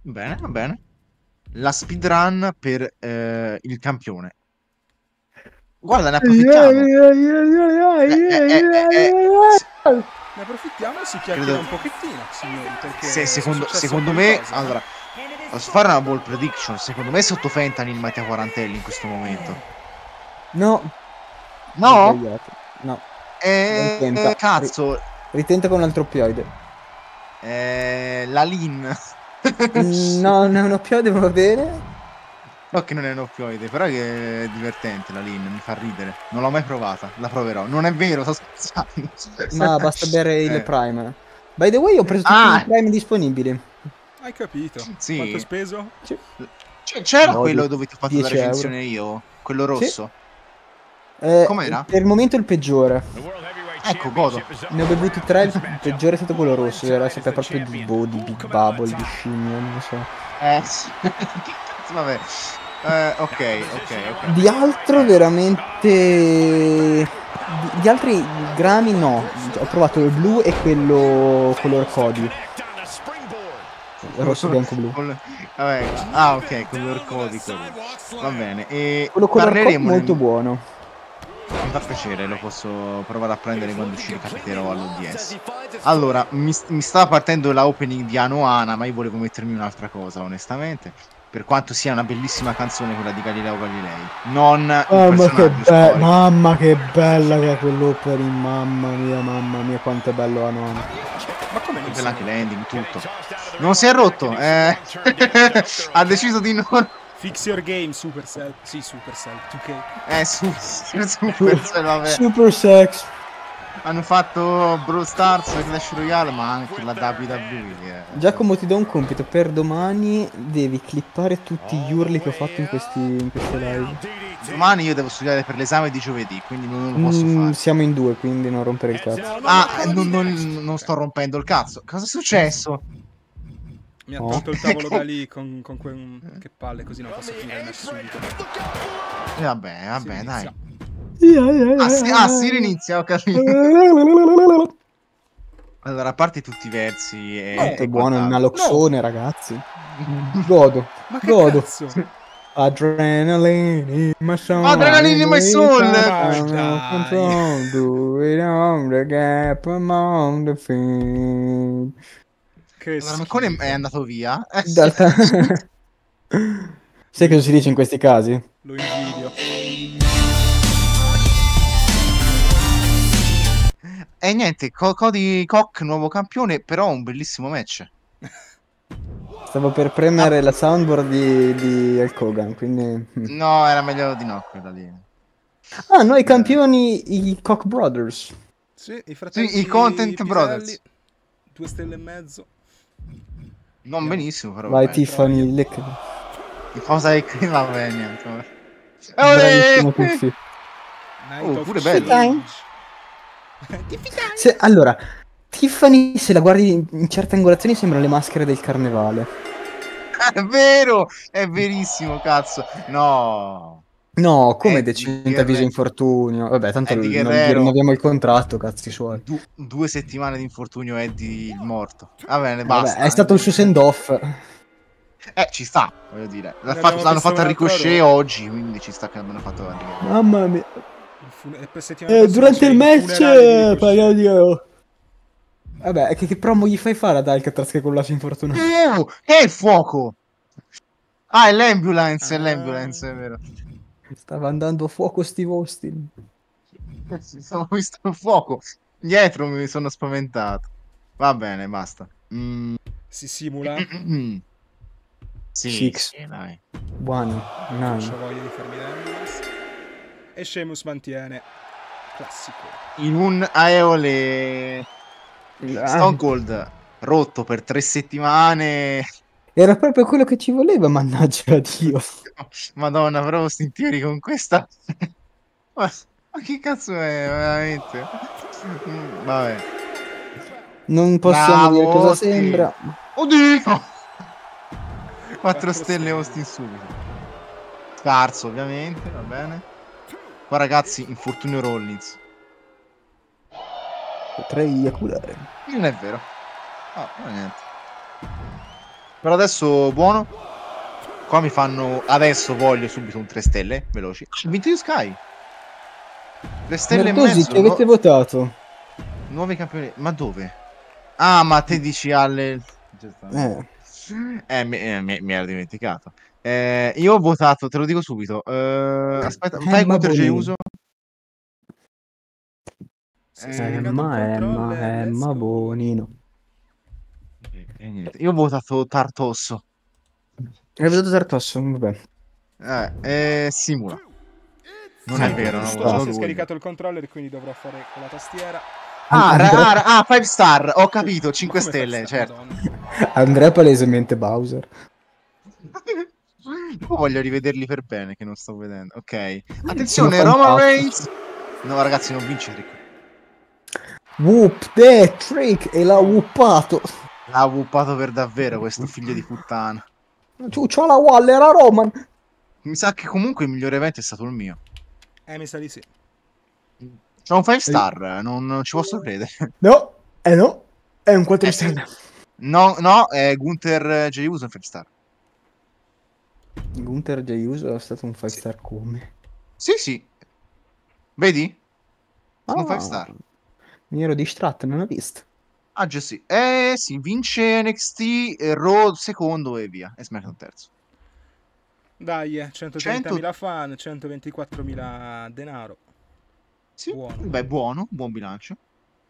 Speaker 2: Bene, va bene. La speedrun per eh, il campione. Guarda, ne approfittiamo.
Speaker 3: Yeah, yeah, yeah,
Speaker 2: ne approfittiamo e si chiacchiera Credo... un
Speaker 1: pochettino, signori. Se, secondo, secondo me, cose, eh. allora,
Speaker 2: posso eh, fare una ball prediction? Secondo me è sotto Fentanyl Mattia Quarantelli in questo momento. No. No? Eh. No. Eh, Ritenta. cazzo. Ritenta con un altro opioide. Eh, la Lin.
Speaker 3: no, non è un opioide, va bene.
Speaker 2: No che non è un oppioide, però è divertente la Lin, mi fa ridere. Non l'ho mai provata, la proverò. Non è vero, sto scherzando.
Speaker 3: No, basta bere il eh.
Speaker 2: Prime. By
Speaker 3: the way, ho preso tutti ah. i Prime disponibili.
Speaker 1: Hai capito? Sì. Quanto ho speso? C- cioè, c'era no, quello dove ti ho fatto la recensione euro. io? Quello rosso?
Speaker 3: Sì. Eh, Com'era? Per il momento il peggiore. Ecco, godo. Ne ho bevuti tre, il peggiore è stato quello rosso, era sempre proprio di, boh, di Big Bubble, di scimmie, non so.
Speaker 2: Eh sì. vabbè. Eh, ok, ok, ok. Di
Speaker 3: altro veramente... Di, altri grami no. Ho provato il blu e quello color Cody. Rosso, bianco, blu.
Speaker 2: Vabbè, ah, ok, color codico. Va bene. E quello color codico è molto in... buono. Mi fa piacere, lo posso provare a prendere quando ci ricapiterò all'ODS. Allora, mi, mi stava partendo la opening di Anoana, ma io volevo mettermi un'altra cosa, onestamente per quanto sia una bellissima canzone quella di Galileo Galilei. Non oh, ma che be-
Speaker 3: mamma che bella che è quell'opening, mamma mia, mamma mia, quanto è bello la nonna.
Speaker 2: Ma come non bella anche l'ending, tutto. Cioè, non si è rotto, eh.
Speaker 1: ha deciso di non Fix your game, Supercell. Sì, Supercell, 2K.
Speaker 2: Eh, su- Supercell, vabbè. Super sex hanno fatto Brawl Stars Clash Royale ma anche la WWE che... Eh.
Speaker 3: Giacomo ti do un compito per domani devi clippare tutti
Speaker 2: gli urli che ho fatto in questi in
Speaker 3: queste live
Speaker 2: domani io devo studiare per l'esame di giovedì quindi non lo posso mm,
Speaker 3: fare siamo in due quindi non rompere il cazzo
Speaker 2: ah non, non, non sto rompendo il cazzo cosa è successo?
Speaker 1: mi ha tolto il tavolo da lì con, con quel... che palle così non posso finire nessuno e
Speaker 2: eh, vabbè vabbè dai inizia. Ah, ah, sì, ah, Siri inizia, ho capito. Allora, a parte tutti i versi... E Quanto è buono il loxone, no.
Speaker 3: ragazzi. Godo, Ma godo. Cazzo? Adrenaline in my soul. Adrenaline in my soul. Ah, Control, do it on the gap among the field.
Speaker 2: Che allora, è andato via. Eh, Dal...
Speaker 3: Sai cosa si dice in questi casi?
Speaker 2: Lo invidio. E niente, Cody Cock, nuovo campione, però un bellissimo match. Stavo per premere ah. la soundboard di,
Speaker 3: di Hulk Hogan, quindi... Hm.
Speaker 2: No, era meglio di no quella lì.
Speaker 3: Ah, noi eh. campioni, i Cock Brothers.
Speaker 1: Sì, i fratelli... Sì, i Content Piselli, Brothers. Due stelle e mezzo. Non yeah. benissimo, però. Vai, eh. Tiffany,
Speaker 2: lecca. cosa è qui? Vabbè,
Speaker 1: niente. Bravissimo, Puffi. Eh! Oh, pure
Speaker 3: bello. Time. Se, allora, Tiffany, se la guardi in certe angolazioni, sembra le maschere del carnevale.
Speaker 2: È vero, è verissimo, cazzo. No.
Speaker 3: No, come decenta viso infortunio? Vabbè, tanto non rinnoviamo il contratto, cazzi suoi.
Speaker 2: Du- due settimane di infortunio Eddie il morto. Va bene, basta. Vabbè, è stato
Speaker 3: il suo send-off.
Speaker 2: Eh, ci sta, voglio dire. L'hanno fatto a ricochet oggi, quindi ci sta che l'hanno fatto arrivare. Mamma mia eh, eh durante il match
Speaker 3: parliamo di oh. Vabbè, che, che promo gli fai fare ad Alcatraz che collace infortunato? Oh, è il fuoco! Ah, è l'ambulance, è ah. l'ambulance, è vero. Stava andando a fuoco Steve Austin.
Speaker 2: Sì, sono visto il fuoco. Dietro mi sono spaventato. Va bene, basta. Mm.
Speaker 1: Si simula. sì, Six. Sì, eh, dai.
Speaker 2: One, nine. Non c'ho
Speaker 1: voglia di farmi l'ambulance e Sheamus mantiene. Classico.
Speaker 2: In un aeole Stone Cold rotto per tre settimane.
Speaker 3: Era proprio quello che ci voleva, mannaggia Dio.
Speaker 2: Madonna, però sentiri con questa... ma, ma che cazzo è, veramente? Mm, vabbè. Non possiamo Bravo, dire cosa Austin. sembra. Oddio! 4 stelle Austin subito. Scarso, ovviamente, va bene. Qua ragazzi, infortunio Rollins. Potrei accurare. Non è vero. No, ah, non niente. Per adesso buono. Qua mi fanno... Adesso voglio subito un 3 stelle, veloci. Vinto di Sky. 3 stelle Merdosi, e mezzo. Chi avete no... votato? Nuovi campioni. Ma dove? Ah, ma te dici alle... Eh. Eh, mi, eh, mi, mi ero dimenticato. Eh, io ho votato, te lo dico subito. Eh, aspetta, eh, fai contro Geuso. Eh, ma è, ma è, ma buonino. Io ho votato Tartosso. Hai votato Tartosso? Mm, vabbè. Eh, eh, simula. Non è vero, non ho no, scaricato
Speaker 1: il controller, quindi dovrò fare con la tastiera. Ah,
Speaker 2: Andrea... ah, 5 star, ho capito, 5 stelle, certo.
Speaker 3: Andrea palesemente Bowser.
Speaker 2: Oh, voglio rivederli per bene, che non sto vedendo. Ok. Attenzione, Roma Reigns. No, ragazzi, non vince Rico. Whoop the trick e l'ha whoopato. L'ha whoopato per davvero questo figlio di puttana. Tu c'ho la Waller a Roman. Mi sa che comunque il miglior evento è stato il mio. Eh, mi sa di sì. C'è un 5 star, non, non, ci posso credere. No, eh no, è un 4 eh, star. No, no, è Gunther J. Uso 5 star. Gunther J. è stato un 5 sì. star come? Sì, sì. Vedi?
Speaker 3: Ah, un 5 star. Mi ero distratto, non ho visto. Ah, già
Speaker 2: sì. Eh sì, vince NXT, eh, Raw secondo e via. E SmackDown terzo.
Speaker 1: Dai, 130.000 eh, 100... fan, 124.000 denaro. Sì, buono.
Speaker 2: beh, buono, buon bilancio.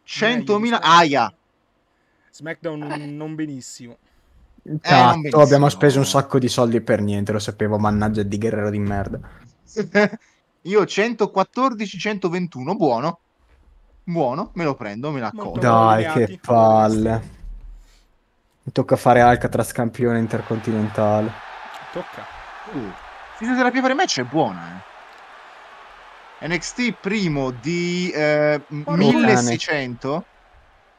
Speaker 2: 100.000 aia. SmackDown eh. non benissimo.
Speaker 3: Eh, esatto, eh, abbiamo speso un sacco di soldi per niente, lo sapevo, mannaggia di guerrero di merda.
Speaker 2: Io 114-121, buono. Buono, me lo prendo, me la accolgo. Dai, che
Speaker 3: palle. Mi tocca fare Alcatraz campione intercontinentale.
Speaker 2: Tocca. Uh, fisioterapia per match è buona, eh. NXT primo di eh, 1600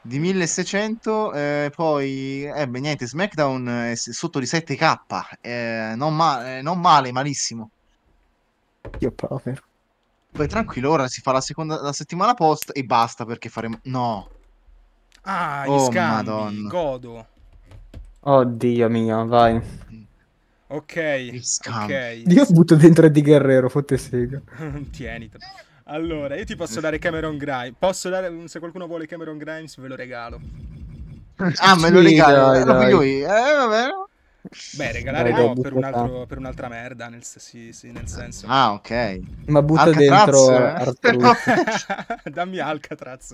Speaker 2: di 1600 eh, poi eh, beh, niente SmackDown è sotto di 7k eh, non, ma- eh, non, male malissimo
Speaker 3: io povero
Speaker 2: poi tranquillo ora si fa la seconda la settimana post e basta perché faremo no
Speaker 1: ah gli oh, scambi Madonna. godo
Speaker 2: oddio mio
Speaker 3: vai
Speaker 1: ok gli scambi. ok io
Speaker 3: butto dentro di Guerrero fotte sega
Speaker 1: tra- allora, io ti posso dare Cameron Grimes. Posso dare, se qualcuno vuole Cameron Grimes, ve lo regalo.
Speaker 2: Ah, me lo sì, regalo. Dai, ah, dai.
Speaker 1: Eh, vabbè. Beh, regalare dai, no, per, un altro, per, un'altra merda, nel, sì, sì, nel, senso. Ah, ok. Ma butta Alcatraz. dentro eh? Dammi Alcatraz.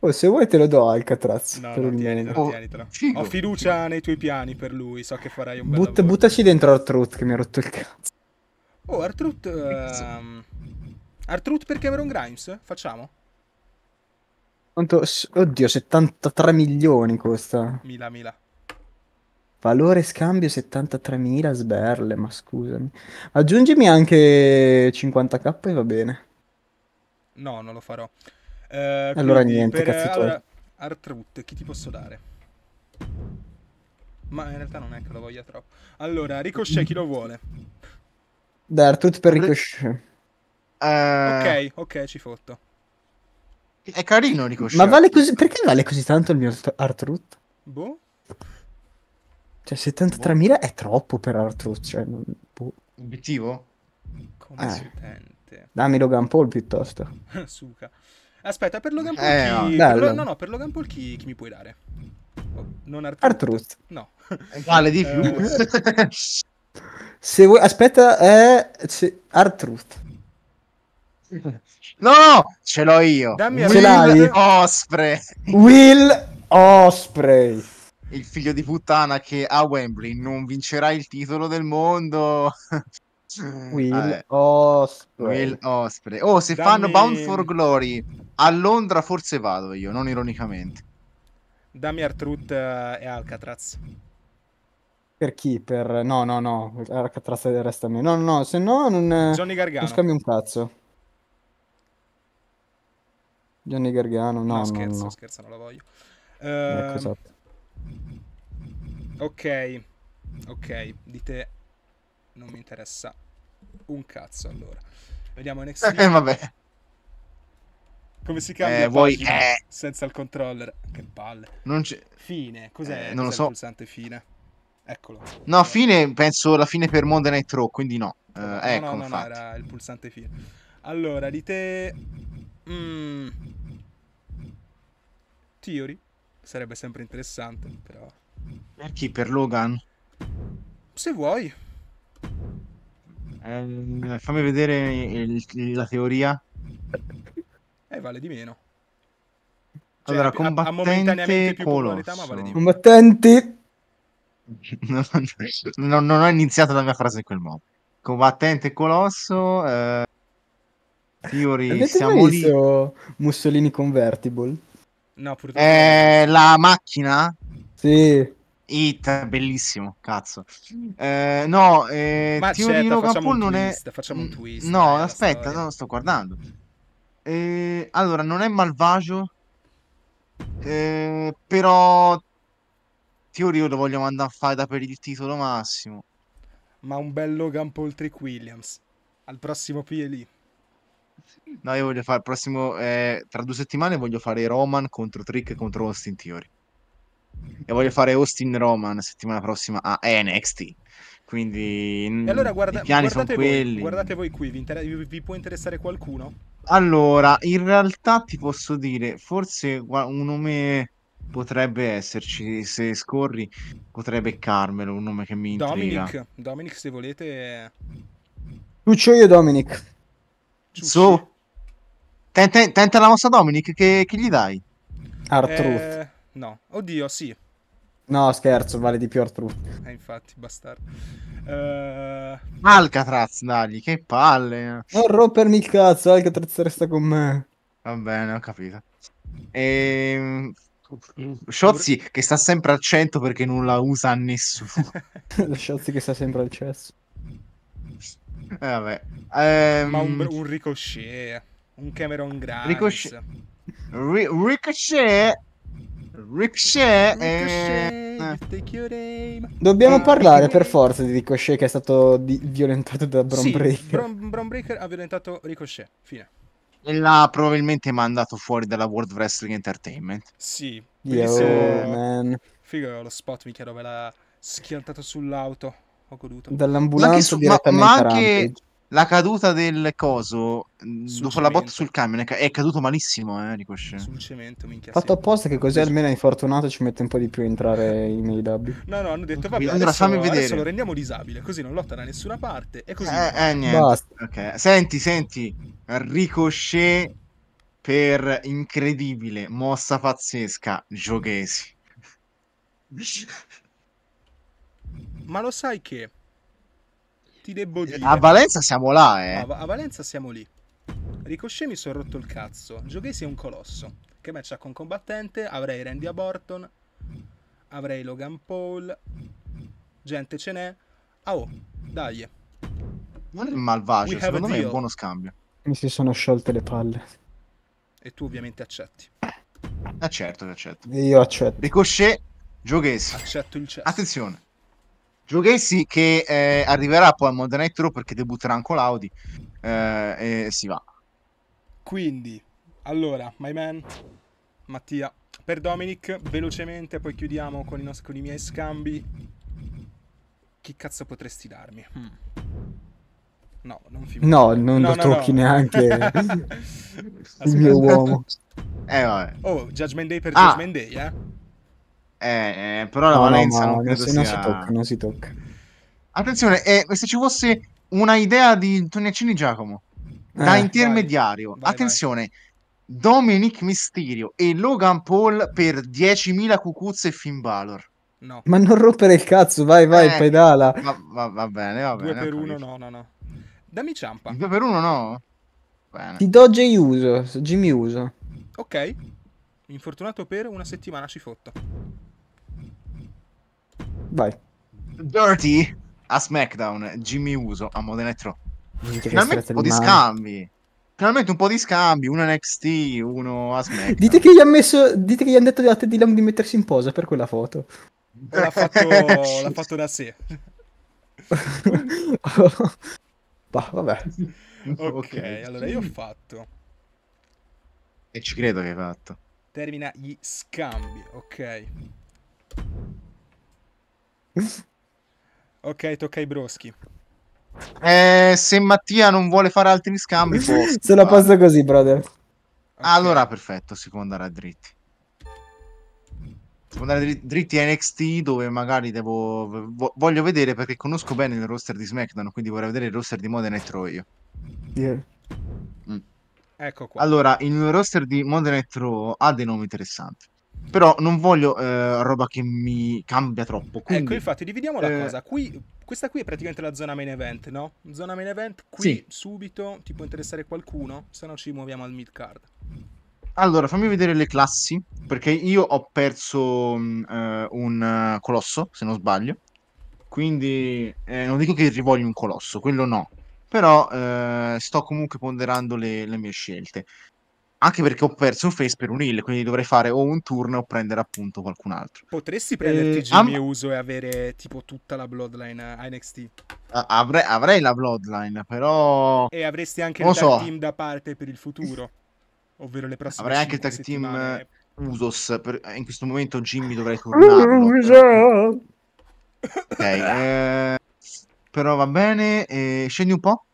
Speaker 3: Oh, se vuoi te lo do Alcatraz. No, no tienitelo, oh, tienitelo. Figo, Ho
Speaker 1: fiducia figo. nei tuoi piani per lui, so che farai un bel
Speaker 3: But, Buttaci dentro Artrut che mi ha rotto il cazzo.
Speaker 1: Oh, Artrut... Uh, ehm, Artruth per Cameron Grimes? Facciamo?
Speaker 3: Quanto... Oddio, 73 milioni costa. Mila, mila. Valore scambio 73.000 sberle, ma scusami. Aggiungimi anche 50k e va bene.
Speaker 1: No, non lo farò. Eh, allora niente, cazzo allora, Artrut, chi ti posso dare? Ma in realtà non è che lo voglia troppo. Allora, Ricochet chi lo vuole?
Speaker 3: Dai, Artrut per Ricochet.
Speaker 1: Uh... Ok, ok, ci fotto. È carino Ricochet. Ma vale così...
Speaker 3: Perché vale così tanto il mio Artrut? Boh. Cioè, 73.000 boh. è troppo per Artrut, cioè... Non... Boh.
Speaker 2: Obiettivo?
Speaker 3: Eh. Dammi Logan Paul piuttosto.
Speaker 1: Suca. Aspetta, per Logan eh, Paul eh, chi... No. Lo... no, no, per Logan Paul chi, chi mi puoi dare? Oh, non Artrut.
Speaker 3: Artrut. No. Eh, vale di più. Se vuoi... Aspetta, è... Eh... Artrut.
Speaker 2: No, no, ce l'ho io. Dammi a- Will Osprey. Will Osprey. Il figlio di puttana che a Wembley non vincerà il titolo del mondo. Will Vabbè. Osprey. Will Osprey. Oh, se Dammi... fanno Bound for Glory a Londra forse vado io, non ironicamente.
Speaker 1: Dammi Artrud eh, e Alcatraz.
Speaker 2: Per chi? Per... No, no, no.
Speaker 3: Alcatraz resta a me. No, no, no, se no non... Eh, Johnny Gargano. Non scambio un cazzo. Gianni Gargano, no. No, scherzo, no,
Speaker 1: scherzo, non la voglio. Uh, ecco, ehm, esatto. Ok, di te non mi interessa un cazzo allora. Vediamo NXT. Eh, vabbè. Come si cambia eh, vuoi, eh. senza il controller? Che palle. Non c'è... Fine, cos'è? Eh, non lo so. pulsante fine. Eccolo. No, fine,
Speaker 2: penso la fine per Monday Night Raw, quindi no. Uh, no, ecco, no, no, no,
Speaker 1: era il pulsante fine. Allora, dite Mm. Theory sarebbe sempre interessante, però. Per
Speaker 2: eh, chi? Per Logan? Se vuoi. Eh, fammi vedere il, la teoria.
Speaker 1: Eh, vale di meno.
Speaker 2: Cioè, allora, combattente più popolarità, non, non, non, ho iniziato la mia frase in quel modo. Combattente Colosso, eh, Yuri, siamo mai visto Mussolini Convertible? No, purtroppo. Eh, la macchina? Sì. It, bellissimo, cazzo. Eh, no, eh, Ma Theory certo, cioè, Logan Paul non twist,
Speaker 1: è... Facciamo un twist.
Speaker 2: No, eh, aspetta, no, sto guardando. Eh, allora, non è malvagio, eh, però Theory lo voglio mandare a fare da per il titolo massimo.
Speaker 1: Ma un bel Logan Paul 3 Williams. Al prossimo PLI.
Speaker 2: No, io voglio fare il prossimo. Eh, tra due settimane voglio fare Roman contro Trick contro Austin Theory. E voglio fare Austin Roman settimana prossima a NXT. Quindi. Mm, e allora guarda, i piani sono voi, quelli. guardate
Speaker 1: voi qui, vi, inter- vi, vi può interessare qualcuno?
Speaker 2: Allora, in realtà ti posso dire, forse un nome potrebbe esserci, se scorri, potrebbe Carmelo, un nome che mi intriga. Dominic,
Speaker 1: Dominic se volete...
Speaker 2: Lucio io Dominic. Su.
Speaker 3: Tenta, la mossa Dominic, che, che gli dai? Artruth.
Speaker 1: Eh, no, oddio, sì.
Speaker 3: No, scherzo, vale di più Artruth.
Speaker 1: Eh, infatti, bastardo. Uh...
Speaker 2: Alcatraz, dagli, che palle.
Speaker 3: Non rompermi il cazzo, Alcatraz resta con
Speaker 2: me. Va bene, ho capito. Ehm... Sciozzi che sta sempre al 100 perché non la usa nessuno. Sciozzi che sta sempre al cesso.
Speaker 1: Eh, vabbè. Ehm... Ma un, un Ricochet, un Cameron Grimes. Ricochet. Ri- ricochet. Ricochet. Eh...
Speaker 3: Dobbiamo eh. parlare per forza di Ricochet che è stato
Speaker 2: di- violentato da Bron sì, Breaker.
Speaker 1: Bron-, Breaker ha violentato Ricochet. Fine
Speaker 2: l'ha probabilmente mandato fuori dalla World Wrestling Entertainment. Sì, Yo, se... man.
Speaker 1: Figo lo spot, mi minchia, me l'ha schiantato sull'auto ho goduto.
Speaker 2: Dall'ambulanza su, ma, ma anche la caduta del coso mm, sul dopo la botta sul camion
Speaker 1: è caduto malissimo, eh, Ricochet. Sul cemento, minchia. Fatto sempre. apposta che così almeno
Speaker 3: infortunato ci mette un
Speaker 2: po' di più a entrare in AEW.
Speaker 1: No, no, hanno detto vabbè, allora, adesso, fammi vedere. adesso lo rendiamo disabile, così non lotta da nessuna parte e così. Eh, eh niente. Basta.
Speaker 2: Okay. Senti, senti, Ricochet per incredibile mossa pazzesca giochesi.
Speaker 1: Ma lo sai che ti devo dire. A Valenza siamo là, eh. A, a Valenza siamo lì. Ricochet mi sono rotto il cazzo. Giochesi è un colosso. Che match ha con combattente? Avrei Randy Aborton. Avrei Logan Paul. Gente ce n'è. Ah oh, dai. Non è malvagio, secondo me è un buono scambio.
Speaker 3: Mi si sono sciolte le palle.
Speaker 1: E tu ovviamente accetti. Eh certo che accetto.
Speaker 2: Io accetto. Ricochet, Giochesi.
Speaker 1: Accetto il cesso.
Speaker 2: Attenzione. Giochessi che eh, arriverà poi a Modern Night Raw perché debutterà ancora l'Audi eh, e si va.
Speaker 1: Quindi, allora, my man, Mattia, per Dominic, velocemente, poi chiudiamo con i, nostri, con i miei scambi. Chi cazzo potresti darmi? Hmm. No, non figurati. No, non no, lo no, tocchi no. neanche il mio uomo. Eh, vabbè. Oh, Judgment Day per ah. Judgment Day, eh?
Speaker 2: Eh, eh, però la no, Valenza no, non credo non si, sia... si tocca, non si tocca. Attenzione, eh, se ci fosse una idea di Tognacini Giacomo eh, da intermediario, vai, vai, attenzione, vai. Dominic Mysterio e Logan Paul per 10.000 cucuzze e Finn Balor. No.
Speaker 3: Ma non rompere il cazzo, vai, vai, eh, pedala.
Speaker 2: Va, va, va bene, va bene.
Speaker 1: 2 per 1 no, no, no. Dammi ciampa.
Speaker 2: 2 per 1
Speaker 3: no. Bene. Ti do Jay Uso, Jimmy Uso.
Speaker 1: Ok. Infortunato per una settimana ci fotta. Vai. Dirty a SmackDown,
Speaker 2: Jimmy Uso a Modena e Tro. Finalmente un po' di male. scambi. Finalmente un po' di scambi, uno NXT, uno
Speaker 1: a SmackDown.
Speaker 3: Dite che gli, ha messo, dite che gli hanno detto da Teddy Long di mettersi in posa per quella foto.
Speaker 1: L'ha fatto, l'ha fatto da sé. bah, vabbè. Okay, ok, allora io ho fatto.
Speaker 2: E ci credo che hai fatto.
Speaker 1: Termina gli scambi, ok ok, tocca ai broschi.
Speaker 2: Eh, se Mattia non vuole fare altri scambi, può, se la posso
Speaker 3: così, brother. Okay.
Speaker 2: Allora, perfetto, si può andare a dritti. Si può andare dritti a NXT dove magari devo... voglio vedere perché conosco bene il roster di SmackDown, quindi vorrei vedere il roster di Modena e Troio.
Speaker 1: Yeah. Mm. Ecco qua.
Speaker 2: Allora, il roster di Modena e Troio ha dei nomi interessanti però non voglio eh, roba che mi cambia troppo. Ecco, quindi, ecco, infatti,
Speaker 1: dividiamo la eh... cosa. Qui, questa qui è praticamente la zona main event, no? Zona main event, qui sì. subito ti può interessare qualcuno, se no ci muoviamo al mid card.
Speaker 2: Allora, fammi vedere le classi, perché io ho perso uh, un eh, colosso, se non sbaglio. Quindi eh, non dico che rivoglio un colosso, quello no. Però uh, sto comunque ponderando le, le mie scelte. Anche perché ho perso un Face per un heal, quindi dovrei fare o un turno o prendere appunto qualcun altro.
Speaker 1: Potresti prenderti eh, Jimmy am... Uso e avere tipo tutta la bloodline a NXT.
Speaker 2: Avrei, avrei, la bloodline, però... E avresti anche il so. team
Speaker 1: da parte per il futuro, ovvero le prossime Avrei anche il
Speaker 2: tag team Usos, per... Eh, in questo momento Jimmy dovrei tornare. ok, eh... però va bene, eh, scendi un po'.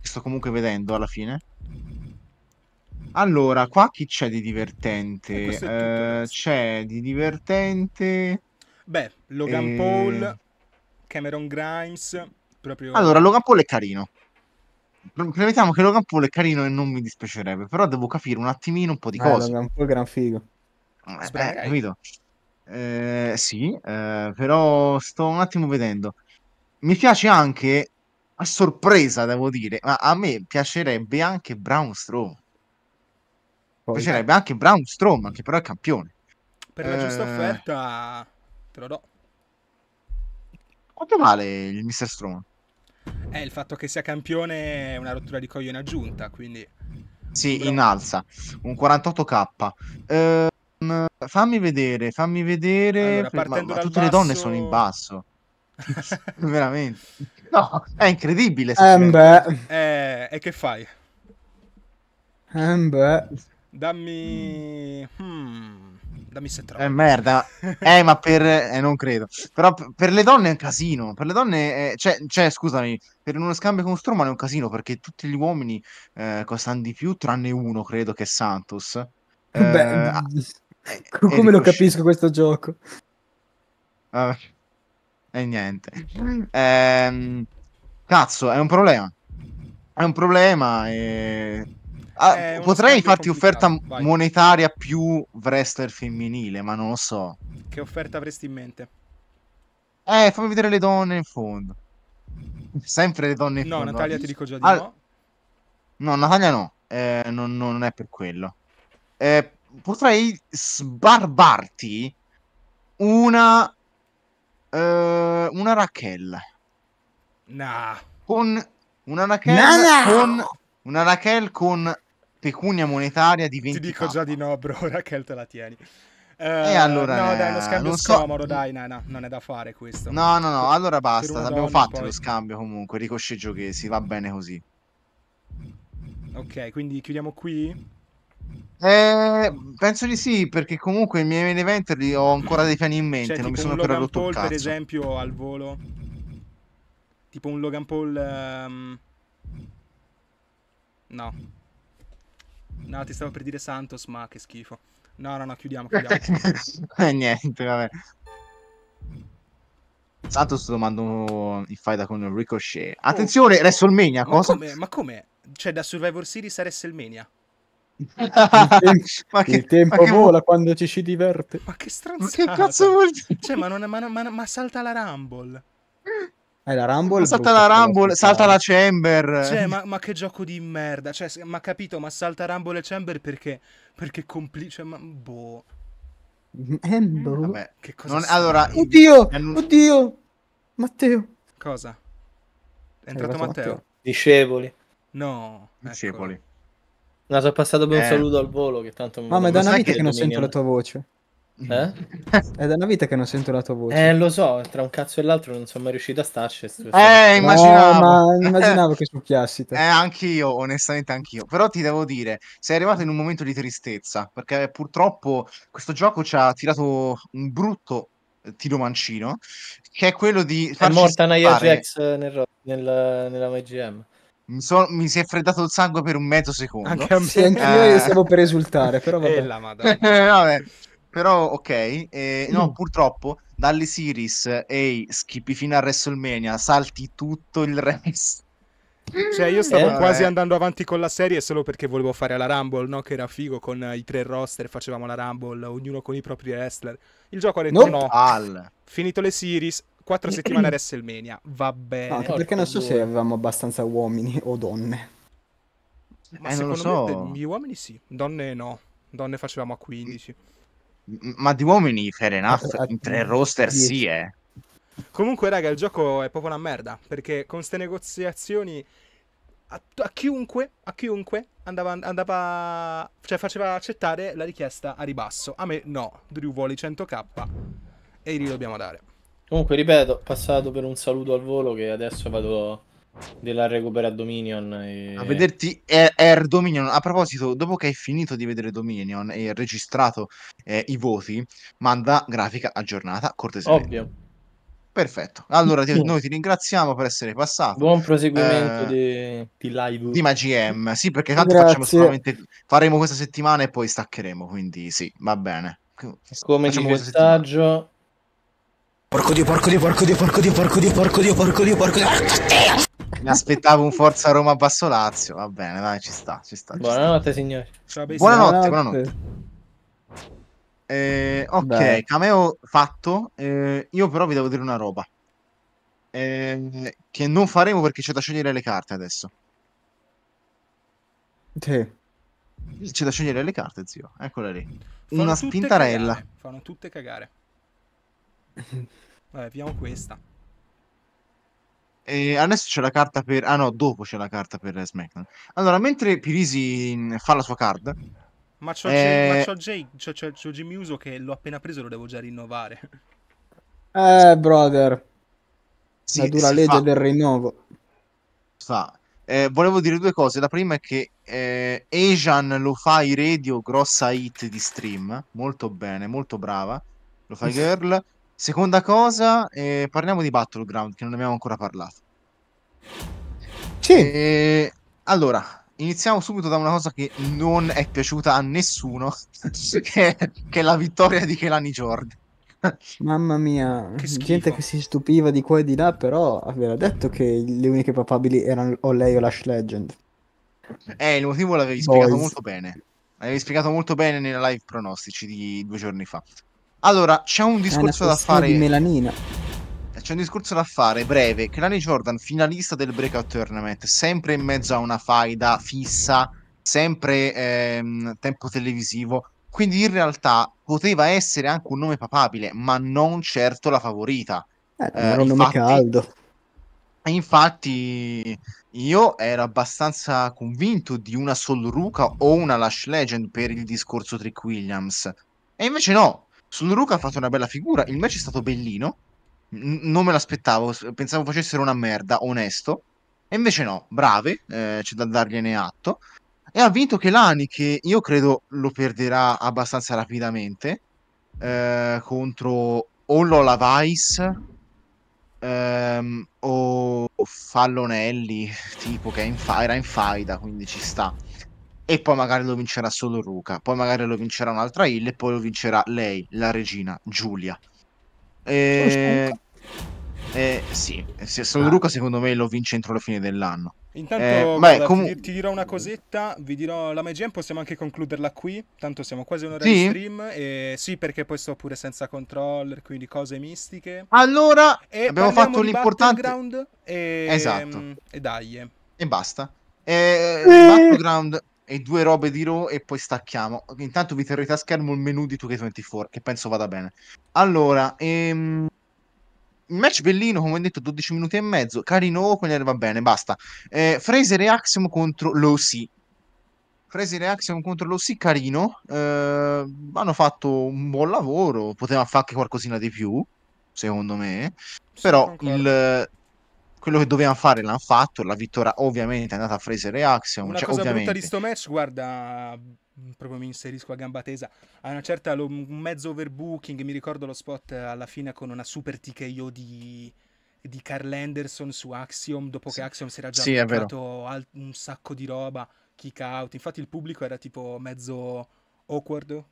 Speaker 2: Sto comunque vedendo alla fine. Allora, qua chi c'è di divertente? Eh, eh c'è di divertente...
Speaker 1: Beh, Logan e... Eh, Paul, Cameron Grimes, proprio... Allora, Logan
Speaker 2: Paul è carino. Premettiamo che Logan Paul è carino e non mi dispiacerebbe, però devo capire un attimino un po' di eh, cose. Logan Paul è gran figo. Eh, capito? Eh, sì, eh, però sto un attimo vedendo. Mi piace anche, a sorpresa devo dire, ma a me piacerebbe anche Brown Strowman. Poi. Piacerebbe cioè, anche Brown Strowman, che però è campione. Per la giusta eh...
Speaker 1: offerta te lo do.
Speaker 2: Quanto vale il Mr. Strowman?
Speaker 1: Eh, il fatto che sia campione è una rottura di coglione aggiunta, quindi...
Speaker 2: Sì, però... in alza, un 48k. Eh, fammi vedere, fammi vedere... Allora, ma, ma tutte basso... le donne sono in basso. Veramente. No, è incredibile. Eh, beh.
Speaker 1: Eh, e che fai?
Speaker 2: Eh, beh.
Speaker 1: Dammi. Mm.
Speaker 2: Hmm. Dammi se trovo. Eh, merda. eh, ma per. Eh, non credo. Però per le donne è un casino. Per le donne. È... Cioè, cioè, scusami, per uno scambio con Stroman è un casino perché tutti gli uomini eh, costano di più, tranne uno, credo, che è Santos. Eh, beh, eh, ah,
Speaker 3: è, come lo capisco questo
Speaker 2: gioco? E ah, eh, niente. Ehm, cazzo, è un problema. È un problema. E
Speaker 1: Ah, potrei farti offerta
Speaker 2: vai. monetaria più wrestler femminile, ma non lo so.
Speaker 1: Che offerta avresti in mente?
Speaker 2: Eh, fammi vedere le donne in fondo. Sempre le donne in no, fondo. No, Natalia ti dico già di ah, no. No, Natalia no. Eh, non, non, è per quello. Eh, potrei sbarbarti una... Eh, una Raquel. Nah. Con una Raquel nah, nah. con una Raquel con pecunia monetaria di 20 Ti dico già di no, bro, ora che te la tieni.
Speaker 1: Eh, e allora no, dai, lo eh, scambio so... scomoro, dai, no, no, non è da fare questo. No, no, no, allora basta, abbiamo fatto poi. lo
Speaker 2: scambio comunque, ricosceggio che si va bene così.
Speaker 1: Ok, quindi chiudiamo qui.
Speaker 2: Eh, penso di sì, perché comunque i miei main event li ho ancora dei piani in cioè, mente, cioè, non mi sono ancora rotto Paul, il cazzo. per esempio,
Speaker 1: al volo. Tipo un Logan Paul um... No, No, ti stavo per dire Santos, ma che schifo. No, no, no, chiudiamo. chiudiamo.
Speaker 2: eh, niente, vabbè. Santos domando il fight con Ricochet. Oh, Attenzione, oh. WrestleMania, ma cosa? Come,
Speaker 1: ma come? Cioè, da Survivor Series a WrestleMania?
Speaker 2: ma che, il tempo che... vola quando ci si diverte. Ma che
Speaker 1: stronzata. Ma che cazzo vuol dire? Cioè, ma, non, ma, ma, ma salta la Rumble.
Speaker 2: È eh, la Rumble. Ma salta la Rumble, salta la Chamber. Cioè, ma,
Speaker 1: ma, che gioco di merda. Cioè, ma capito, ma salta Rumble e Chamber perché? Perché compli... Cioè, ma... Boh.
Speaker 3: Embo?
Speaker 2: Eh, Vabbè, che cosa non, allora, Oddio,
Speaker 1: in... oddio. Matteo. Cosa?
Speaker 2: È entrato, è Matteo. Matteo.
Speaker 3: Discepoli. No. Discepoli. Ecco. No, sono passato per un eh. saluto al
Speaker 2: volo che tanto... Mamma, è da una vita che non sento la tua voce. Eh?
Speaker 3: eh? È da una vita che non sento la tua voce. Eh, lo
Speaker 2: so, tra un cazzo e l'altro non sono mai riuscito a starci. Eh, eh, immaginavo. No, immaginavo che succhiassi te. Eh, anch'io, onestamente anch'io. Però ti devo dire, sei arrivato in un momento di tristezza, perché purtroppo questo gioco ci ha tirato un brutto eh, tiro mancino, che è quello di... È morta Naya Jax nel, nel, nella MGM. Mi, so, mi, si è freddato il sangue per un mezzo secondo. Anche a Sì, anch'io eh... stavo per esultare, però vabbè. Eh, la madonna. vabbè però ok, eh, no, mm. purtroppo dalle series e skipi fino a WrestleMania, salti tutto il resto.
Speaker 1: Cioè, io stavo eh, quasi eh. andando avanti con la serie solo perché volevo fare la Rumble, no? Che era figo con i tre roster, facevamo la Rumble, ognuno con i propri wrestler. Il gioco ha detto nope. no. Al. Finito le series, quattro settimane a WrestleMania, va bene. No, perché non so se
Speaker 3: avevamo abbastanza uomini o donne. Ma eh, secondo non lo
Speaker 1: so. me, gli uomini sì, donne no. Donne facevamo a 15.
Speaker 2: Ma di uomini, fair enough, eh, in tre roster si sì, eh.
Speaker 1: Comunque, raga, il gioco è proprio una merda, perché con queste negoziazioni a, a, chiunque, a chiunque andava, andava, cioè faceva accettare la richiesta a ribasso. A me no, Drew vuole 100k e li dobbiamo dare.
Speaker 3: Comunque, ripeto, passato per un saluto al volo che adesso
Speaker 2: vado della recupera Dominion. E... A vederti eh, Air, Dominion. A proposito, dopo che hai finito di vedere Dominion e registrato eh, i voti, manda grafica aggiornata cortesemente. Ovvio. Perfetto. Allora ti, noi ti ringraziamo per essere passato. Buon proseguimento eh, di, di live. Di Magm. Sì, perché tanto Grazie. facciamo solamente faremo questa settimana e poi staccheremo, quindi sì, va bene. Come facciamo di messaggio Porco dio, porco dio, porco dio, porco dio, porco dio, porco dio, porco dio, porco dio, porco dio. Mi aspettavo un Forza Roma Basso Lazio. Va bene, dai, ci sta. Ci sta ci buonanotte, sta. signori. Buonanotte, buonanotte. buonanotte. Eh, ok, dai. cameo fatto. Eh, io però vi devo dire una roba. Eh, che non faremo perché c'è da scegliere le carte adesso. Sì. C'è da scegliere le carte, zio. Eccola lì. Fanno una spintarella. Cagare.
Speaker 1: Fanno tutte cagare.
Speaker 2: Vabbè,
Speaker 1: abbiamo questa.
Speaker 2: E adesso c'è la carta per... Ah no, dopo c'è la carta per SmackDown. Allora, mentre Pirisi fa la sua card...
Speaker 1: Ma c'ho, eh... ma c'ho, Jay, c'ho, c'ho, Jimmy Uso che l'ho appena preso e lo devo già rinnovare.
Speaker 3: Eh, brother. Sì, la dura legge fa. del
Speaker 2: rinnovo. Sa. Eh, volevo dire due cose. La prima è che eh, Asian lo fa i radio, grossa hit di stream. Molto bene, molto brava. Lo fa girl. Seconda cosa, eh, parliamo di Battleground, che non abbiamo ancora parlato. Sì. E, eh, allora, iniziamo subito da una cosa che non è piaciuta a nessuno, che, che, è la vittoria di Kelani Jordan.
Speaker 3: Mamma mia, che gente che si stupiva di qua e di là, però aveva detto che le uniche papabili erano o lei o Lash Legend.
Speaker 2: Eh, il motivo l'avevi Boys. spiegato molto bene. L'avevi spiegato molto bene nella live pronostici di due giorni fa. Allora, c'è un discorso da fare. Di melanina. Eh, c'è un discorso da fare, breve. Clanny Jordan, finalista del Breakout Tournament, sempre in mezzo a una faida fissa, sempre ehm, tempo televisivo. Quindi in realtà poteva essere anche un nome papabile, ma non certo la favorita. Eh, eh, era un nome caldo. Infatti, io ero abbastanza convinto di una Sol Ruka o una Lash Legend per il discorso Trick Williams. E invece no, sul Luca ha fatto una bella figura. Il match è stato bellino. N- non me l'aspettavo. Pensavo facessero una merda, onesto. E invece no, brave, eh, c'è da dargliene atto. E ha vinto Kelani, che io credo lo perderà abbastanza rapidamente. Eh, contro o Lola Vice ehm, o Fallonelli, tipo che in fa- era in faida, quindi ci sta e poi magari lo vincerà solo Ruka, poi magari lo vincerà un'altra Hill e poi lo vincerà lei, la regina Giulia. E... Ehm, eh, sì, se solo ah. Ruka secondo me lo vince entro la fine dell'anno.
Speaker 1: Intanto eh, guarda, comu- ti, dirò una cosetta, vi dirò la MyGM, possiamo anche concluderla qui, tanto siamo quasi un'ora sì? di stream, e sì perché poi sto pure senza controller, quindi cose mistiche.
Speaker 2: Allora, e abbiamo fatto l'importante... E...
Speaker 1: Esatto. E dai. E basta. Eh,
Speaker 2: background e due robe di Raw e poi stacchiamo. Intanto vi terrete a schermo il menu di 2K24 che penso vada bene. Allora, ehm... match bellino, come ho detto, 12 minuti e mezzo, carino, quindi va bene, basta. Eh, Fraser e Axiom contro l'OC. Fraser e Axiom contro l'OC, carino. Eh, hanno fatto un buon lavoro, poteva fare anche qualcosina di più, secondo me. Però il quello che dovevano fare l'hanno fatto. La vittoria, ovviamente, è andata a Fraser e Axiom. Una cioè, cosa ovviamente. brutta di
Speaker 1: sto match, guarda, mm, proprio mi inserisco a gamba tesa. A una certa lo, un mezzo overbooking. Mi ricordo lo spot alla fine con una super TKO di, di Carl Anderson su Axiom. Dopo sì. che Axiom si era già sì, al, un sacco di roba, kick out. Infatti, il pubblico era tipo mezzo awkward.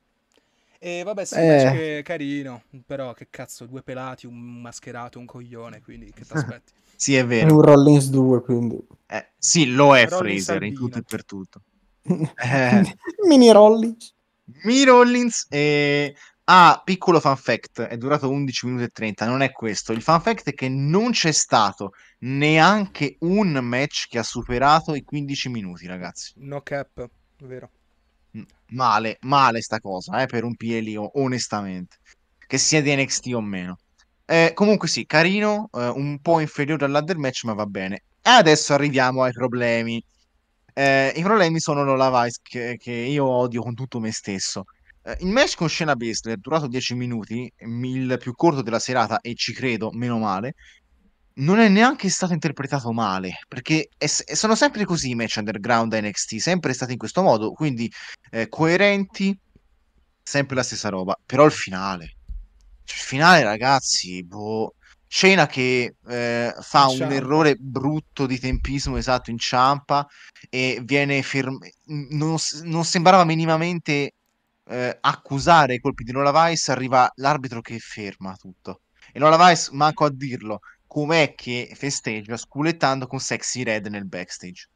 Speaker 1: E vabbè, sì, eh. carino. Però che cazzo, due pelati, un mascherato, un coglione. Quindi che ti aspetti?
Speaker 2: Sì, è vero. È un
Speaker 3: Rollins 2, quindi. Eh, sì, lo è Rollins Fraser in
Speaker 2: tutto e per tutto. Eh. Mini Rollins. Mini Rollins e... Ah, piccolo fan fact, è durato 11 minuti e 30, non è questo. Il fan fact è che non c'è stato neanche un match che ha superato i 15 minuti, ragazzi.
Speaker 1: No cap, vero.
Speaker 2: Mm, male, male sta cosa, eh, per un PLO, onestamente. Che sia di NXT o meno. Eh, comunque sì, carino, eh, un po' inferiore all'Under Match, ma va bene. E adesso arriviamo ai problemi. Eh, I problemi sono Lola Vice che, che, io odio con tutto me stesso. Eh, il match con Shayna Baszler, durato 10 minuti, il più corto della serata, e ci credo, meno male, non è neanche stato interpretato male, perché è, sono sempre così i match underground NXT, sempre stati in questo modo, quindi eh, coerenti, sempre la stessa roba, però il finale cioè, il finale, ragazzi, boh. Scena che eh, fa un errore brutto di tempismo, esatto, inciampa e viene fermo. Non, non, sembrava minimamente eh, accusare i colpi di Lola Weiss, arriva l'arbitro che ferma tutto. E Lola Weiss, manco a dirlo, com'è che festeggia sculettando con Sexy Red nel backstage.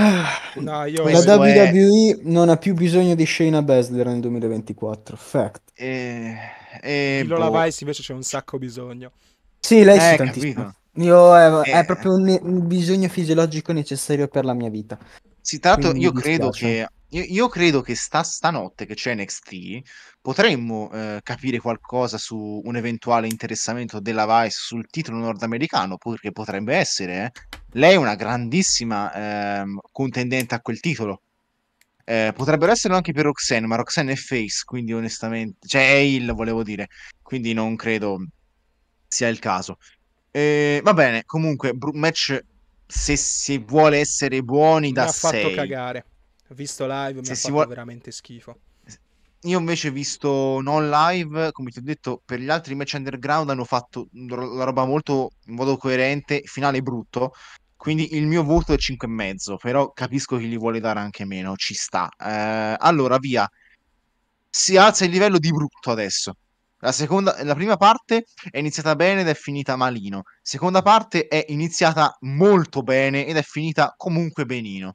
Speaker 2: Ah, no, io... La WWE
Speaker 3: è... non ha più bisogno di Shayna Baszler nel 2024. Fact.
Speaker 1: E, eh, e eh, Lola boh. Vice invece c'è un sacco bisogno. Sì, lei eh, c'è tantissimo.
Speaker 3: Io, eh, è, eh. è proprio un, un, bisogno fisiologico necessario per la mia vita.
Speaker 2: Sì,
Speaker 1: tra l'altro io credo che
Speaker 2: io, io, credo che sta, stanotte che c'è NXT potremmo eh, capire qualcosa su un eventuale interessamento della Vice sul titolo nordamericano, perché potrebbe essere. Eh. Lei è una grandissima eh, contendente a quel titolo. Eh, potrebbero esserlo anche per Roxanne, ma Roxanne è face, quindi onestamente, cioè è il, volevo dire, quindi non credo sia il caso. va bene, comunque, match se si vuole essere buoni Mi da 6. Mi ha fatto sei.
Speaker 1: cagare ho visto live, Se mi ha fatto vuole... veramente schifo.
Speaker 2: Io invece ho visto non live, come ti ho detto, per gli altri match underground hanno fatto la roba molto in modo coerente, finale brutto. Quindi il mio voto è 5,5, però capisco chi gli vuole dare anche meno, ci sta. Eh, allora, via. Si alza il livello di brutto adesso. La, seconda, la prima parte è iniziata bene ed è finita malino. Seconda parte è iniziata molto bene ed è finita comunque benino.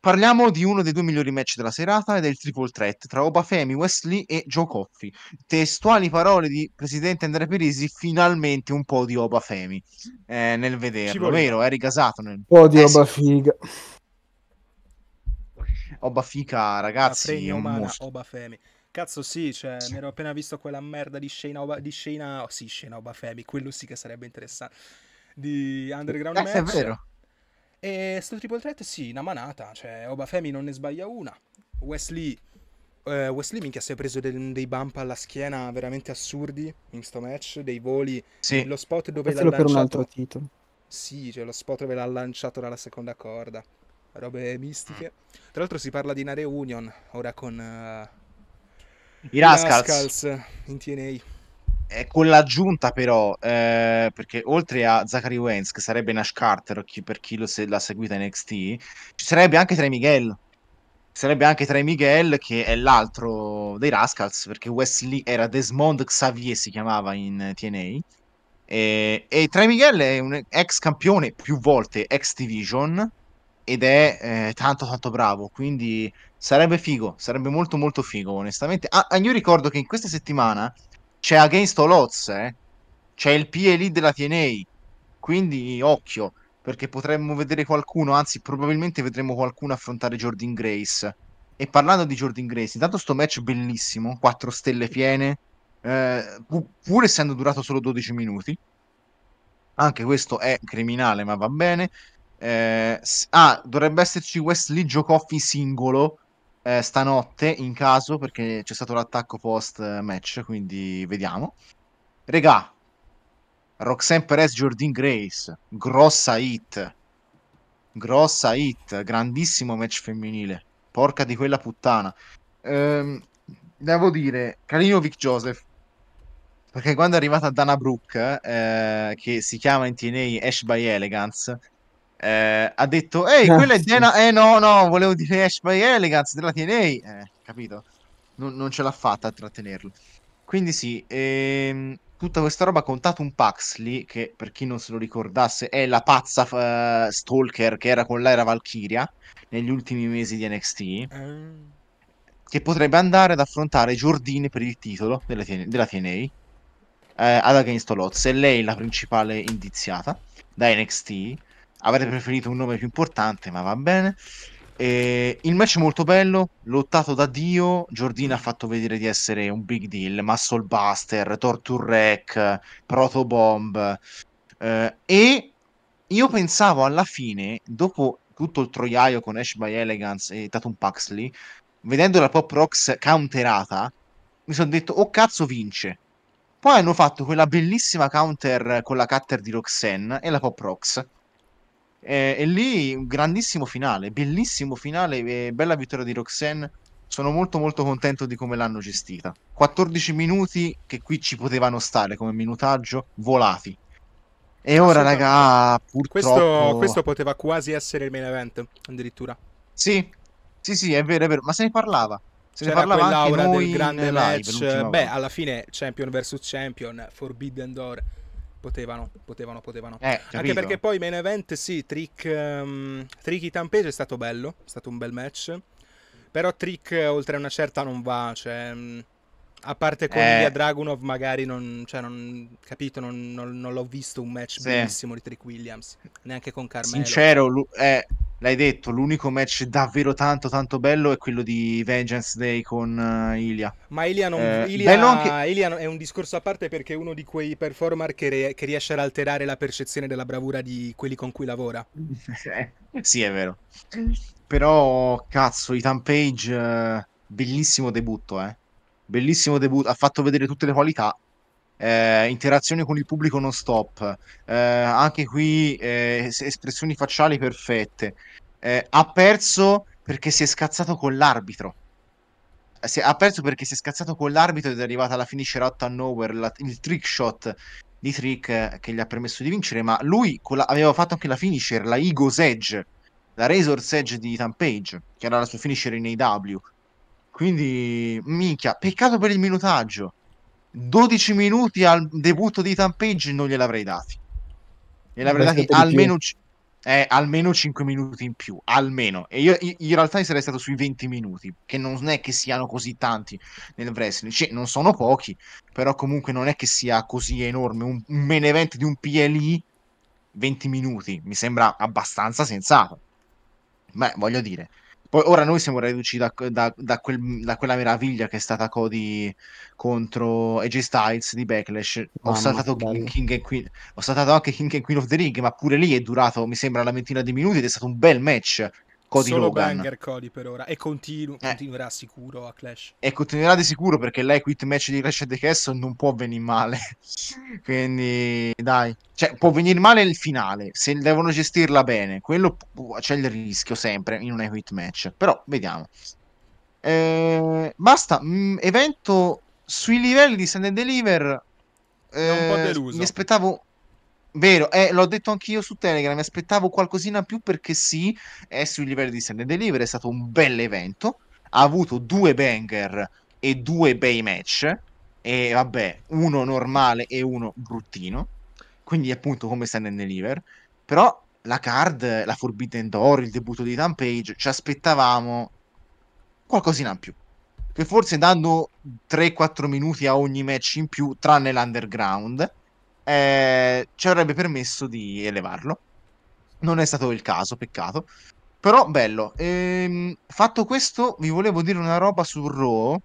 Speaker 2: Parliamo di uno dei due migliori match della serata ed è il triple threat tra Obafemi, Wesley e Joe Coffey. Testuali parole di presidente Andrea Perisi, finalmente un po' di Obafemi eh, nel vederlo, vero? È rigasato nel... Un po' di eh,
Speaker 3: Obafiga. Sì.
Speaker 2: Obafica, ragazzi, è un mostro.
Speaker 1: Obafemi. Cazzo sì, cioè, sì. mi ero appena visto quella merda di Shayna, Oba, di Shayna... Oh, sì, Shayna Obafemi, quello sì che sarebbe interessante. Di eh, Underground eh, Match. è vero e sto triple threat, sì, una manata. Cioè, Obafemi non ne sbaglia una. Wesley. Eh, Wesley minchia si è preso dei, dei bump alla schiena veramente assurdi in sto match, dei voli, sì. lo spot dove l'ha lanciato... per un altro titolo. Sì, cioè lo spot dove l'ha lanciato dalla seconda corda, robe mistiche. Tra l'altro si parla di una reunion ora con uh... I Rascals. Rascals in TNA
Speaker 2: eh, con l'aggiunta però, eh, perché oltre a Zachary Wentz, che sarebbe Nash Carter chi, per chi lo se, l'ha seguita in NXT, ci sarebbe anche Trey Miguel. Ci sarebbe anche Trey Miguel, che è l'altro dei Rascals, perché Wesley era Desmond Xavier, si chiamava in TNA. E, eh, e Trey Miguel è un ex campione più volte ex Division ed è eh, tanto tanto bravo, quindi sarebbe figo, sarebbe molto molto figo onestamente. Ah, ah io ricordo che in questa settimana c'è Against All Odds, eh? c'è il PLI della TNA, quindi occhio, perché potremmo vedere qualcuno, anzi probabilmente vedremo qualcuno affrontare Jordan Grace. E parlando di Jordan Grace, intanto sto match bellissimo, 4 stelle piene, eh, pur essendo durato solo 12 minuti. Anche questo è criminale, ma va bene. Eh, ah, dovrebbe esserci Wesley Giocoffi singolo eh, stanotte in caso perché c'è stato l'attacco post eh, match, quindi vediamo. Regà, Roxanne Perez, Jordan Grace, grossa hit, grossa hit, grandissimo match femminile, porca di quella puttana. Ehm, devo dire, carino Vic Joseph, perché quando è arrivata Dana Brooke, eh, che si chiama in TNA Ash by Elegance, eh, ha detto ehi quella è Diana eh no no volevo dire Ash by Elegance della TNA eh, capito non, non, ce l'ha fatta a trattenerlo quindi sì ehm, tutta questa roba ha contato un Paxley che per chi non se lo ricordasse è la pazza uh, stalker che era con l'era Valkyria negli ultimi mesi di NXT mm. Eh. che potrebbe andare ad affrontare Giordini per il titolo della, TNA, della TNA eh, ad Against All Odds e lei è la principale indiziata da NXT avrei preferito un nome più importante, ma va bene. E il match è molto bello, lottato da Dio, Giordina ha fatto vedere di essere un big deal, Muscle Buster, Torture Wreck, Proto Bomb. Eh, e io pensavo alla fine, dopo tutto il troiaio con Ash by Elegance e Tatum Paxley, vedendo la Pop Rocks counterata, mi sono detto, oh cazzo vince. Poi hanno fatto quella bellissima counter con la cutter di Roxanne e la Pop Rocks eh, e lì un grandissimo finale, bellissimo finale, bella vittoria di Roxanne. Sono molto molto contento di come l'hanno gestita. 14 minuti che qui ci potevano stare come minutaggio, volati. E ora, raga, ah, purtroppo... Questo, questo
Speaker 1: poteva quasi essere il main event, addirittura.
Speaker 2: Sì, sì, sì, è vero, è vero, ma se ne parlava. Se C'era ne parlava anche del grande match. Live, Beh,
Speaker 1: alla fine Champion vs Champion, Forbidden Door Potevano, potevano, potevano. Eh, Anche perché poi main event, sì, Trick, um, ehm, Trick Ethan è stato bello, è stato un bel match. Però Trick, eh, oltre a una certa, non va. Cioè, um, a parte con eh... Ilya Dragunov, magari non, cioè non, capito, non, non, non l'ho visto un match sì. bellissimo di Trick Williams, neanche con Carmelo.
Speaker 2: Sincero, eh, l'hai detto, l'unico match davvero tanto tanto bello è quello di Vengeance Day con uh, eh, Ilia.
Speaker 1: Ma Ilia, non, eh, Ilia, anche... Ilia, è un discorso a parte perché è uno di quei performer che, re, che, riesce ad alterare la percezione della bravura di quelli con cui lavora.
Speaker 2: sì, è vero. Però, cazzo, Ethan Page, eh, bellissimo debutto, eh bellissimo debutto, ha fatto vedere tutte le qualità, eh, interazione con il pubblico non stop, eh, anche qui eh, espressioni facciali perfette. Eh, ha perso perché si è scazzato con l'arbitro. Eh, si è, ha perso perché si è scazzato con l'arbitro ed è arrivata la finisher out of nowhere, la, il trick shot di Trick eh, che gli ha permesso di vincere, ma lui la, aveva fatto anche la finisher, la Ego's Edge, la Razor's Edge di Tampage, che era la sua finisher in AW, quindi, minchia, peccato per il minutaggio. 12 minuti al debutto di Tampeggi non gliel'avrei dati. Gliel'avrei dati almeno, eh, almeno, 5 minuti in più, almeno. E io in realtà sarei stato sui 20 minuti, che non è che siano così tanti nel wrestling. Cioè, non sono pochi, però comunque non è che sia così enorme. Un, un main event di un PLI, 20 minuti, mi sembra abbastanza sensato. Beh, voglio dire, poi, ora noi siamo reduci da, da, da, quel, da, quella meraviglia che è stata Cody contro AJ Styles di Backlash. Ho saltato, King, Queen, ho saltato, anche King e Queen of the Ring, ma pure lì è durato, mi sembra, una ventina di minuti ed è stato un bel match. Cody Solo Logan. banger
Speaker 1: Cody per ora e continu- eh. continuerà sicuro a Clash.
Speaker 2: E continuerà di sicuro perché lei quit match di Clash of the Castle non può venire male. Quindi dai, cioè può venire male il finale, se devono gestirla bene, quello c'è il rischio sempre in un quit match, però vediamo. Eh, basta, mm, evento sui livelli di Stand and Deliver eh, mi aspettavo Vero, eh, l'ho detto anch'io su Telegram, mi aspettavo qualcosina in più perché sì, è sui livelli di Stand and Deliver, è stato un bel evento, ha avuto due banger e due bei match, e vabbè, uno normale e uno bruttino, quindi appunto come Stand and Deliver, però la card, la Forbidden Door, il debutto di Rampage, ci aspettavamo qualcosina in più, che forse dando 3-4 minuti a ogni match in più, tranne l'underground eh, ci avrebbe permesso di elevarlo. Non è stato il caso, peccato. Però bello. Ehm, fatto questo, vi volevo dire una roba su Ro.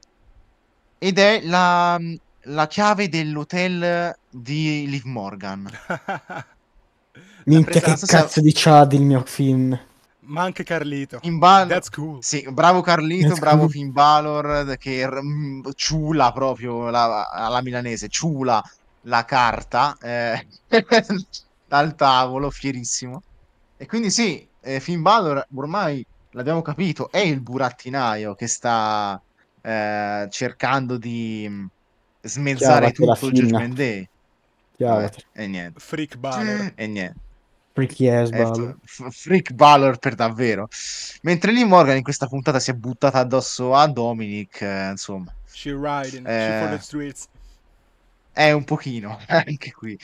Speaker 2: Ed è la, la chiave dell'hotel di Liv Morgan.
Speaker 3: Minchia, che cazzo di Chad il mio film.
Speaker 2: Ma anche Carlito. bal- That's cool. Sì, bravo Carlito, That's bravo cool. Finn Balor, che r- ciula proprio alla milanese, ciula la carta eh, dal tavolo, fierissimo. E quindi sì, eh, Finn Balor ormai l'abbiamo capito, è il burattinaio che sta eh, cercando di mm, smezzare Chiavate tutto il Judgment Day. Eh, e niente. Freak Balor. Eh, e niente. Freak yes, eh, Balor. F- freak Balor per davvero. Mentre lì Morgan in questa puntata si è buttata addosso a Dominic, eh, insomma.
Speaker 1: She riding, eh, she for the streets.
Speaker 2: È eh, un pochino, anche qui.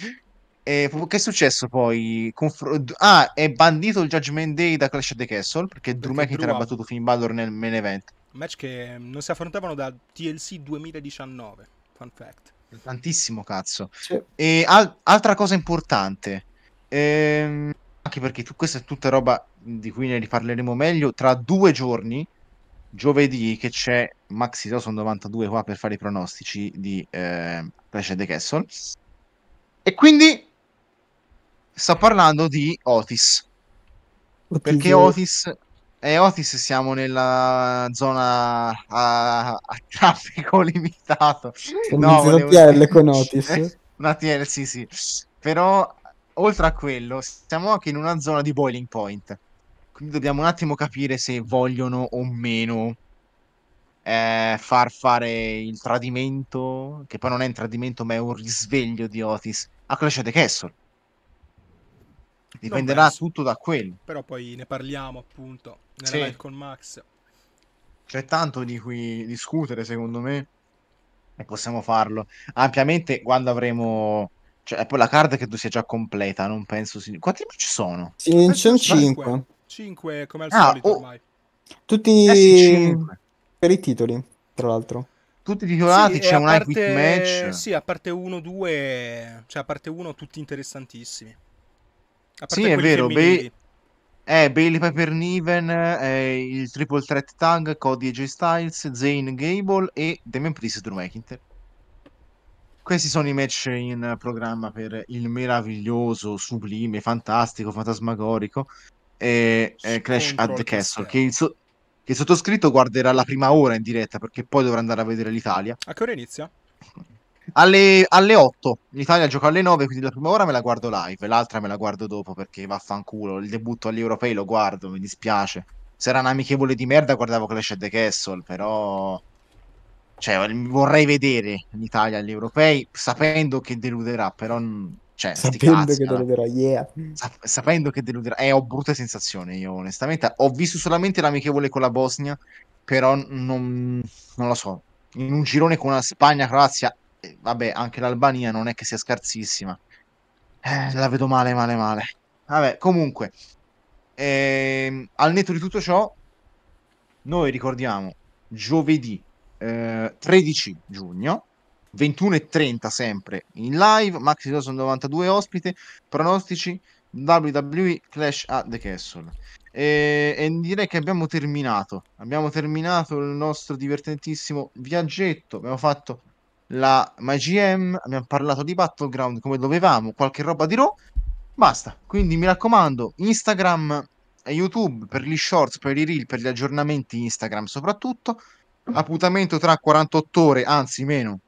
Speaker 2: E che è successo poi? Confro- ah, è bandito il Judgment Day da Clash of the Castle perché, perché Drew McIntyre ha battuto Finn Balor nel main event.
Speaker 1: match che mm, non si affrontavano da TLC 2019. Fun fact.
Speaker 2: Tantissimo cazzo. Sì. E al- altra cosa importante, ehm, anche perché tu- questa è tutta roba di cui ne riparleremo meglio. Tra due giorni giovedì che c'è Maxi Toson 92 qua per fare i pronostici di eh, Clash the Castle. E quindi sto parlando di Otis. Otis. Perché Otis e eh, Otis siamo nella zona a, a traffico limitato. No, volevo... TL
Speaker 3: con Otis.
Speaker 2: una TL, sì, sì. Però oltre a quello, siamo anche in una zona di boiling point quindi dobbiamo un attimo capire se vogliono o meno eh, far fare il tradimento, che poi non è un tradimento ma è un risveglio di Otis, a Clash of the Castle. Dipenderà tutto da quello.
Speaker 1: Però poi ne parliamo appunto nella sì. live con Max.
Speaker 2: C'è tanto di cui discutere secondo me e possiamo farlo ampiamente quando avremo cioè, poi la card che tu sia già completa, non penso. Si... Quanti match sono?
Speaker 3: Sì, sono 5.
Speaker 1: 5 come al ah, solito oh. ormai.
Speaker 3: Tutti eh, per i titoli, tra l'altro.
Speaker 2: Tutti titolati,
Speaker 1: sì, c'è un parte... Quick match. Sì, a parte 1, 2, cioè a parte 1 tutti interessantissimi. A
Speaker 2: parte sì, è vero, Bailey, eh, Bailey Piper Niven, eh, il Triple Threat Tag, Cody e J Styles, Zane Gable e Damien Priest e Drew McIntyre. Questi sono i match in programma per il meraviglioso, sublime, fantastico, fantasmagorico e eh, Crash at the Castle, che il, so- che il, sottoscritto guarderà la prima ora in diretta perché poi dovrà andare a vedere l'Italia.
Speaker 1: A che ora inizia?
Speaker 2: Alle, alle 8, l'Italia gioca alle 9, quindi la prima ora me la guardo live, l'altra me la guardo dopo perché vaffanculo, il debutto agli europei lo guardo, mi dispiace. Se era un amichevole di merda guardavo Clash at the Castle, però... Cioè, vorrei vedere l'Italia agli europei sapendo che deluderà, però cioè, sapendo cazzi, che deluderà, deluderò, yeah. Sap- sapendo che deluderà, eh, ho brutte sensazioni io onestamente. Ho visto solamente l'amichevole con la Bosnia, però non, non lo so. In un girone con la Spagna, Croazia, eh, vabbè, anche l'Albania non è che sia scarsissima. Eh, la vedo male, male, male. Vabbè, comunque, ehm, al netto di tutto ciò, noi ricordiamo giovedì eh, 13 giugno 21.30 sempre in live, Maxi Max 92 ospite, pronostici WWE Clash a The Castle. E, e, direi che abbiamo terminato. Abbiamo terminato il nostro divertentissimo viaggetto. Abbiamo fatto la MyGM, abbiamo parlato di Battleground come dovevamo, qualche roba di Raw. Basta. Quindi mi raccomando, Instagram e YouTube per gli shorts, per i reel, per gli aggiornamenti Instagram soprattutto. Appuntamento tra 48 ore, anzi meno,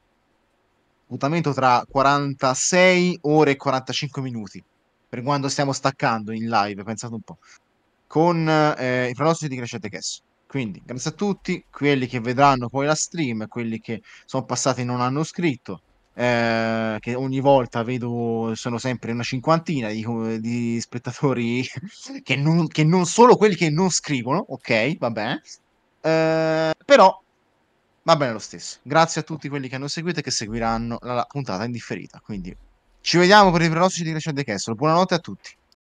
Speaker 2: mutamento tra 46 ore e 45 minuti, per quando stiamo staccando in live, pensate un po', con eh, i pronostici di Crescente Cash. Quindi grazie a tutti, quelli che vedranno poi la stream, quelli che sono passati e non hanno scritto, eh, che ogni volta vedo sono sempre una cinquantina di, di spettatori che non, che non, sono quelli che non scrivono, ok, vabbè, eh, però Va bene lo stesso. Grazie a tutti quelli che hanno seguito e che seguiranno la puntata in differita. Quindi ci vediamo per i pronostici di Crescente Castle. Buonanotte a tutti.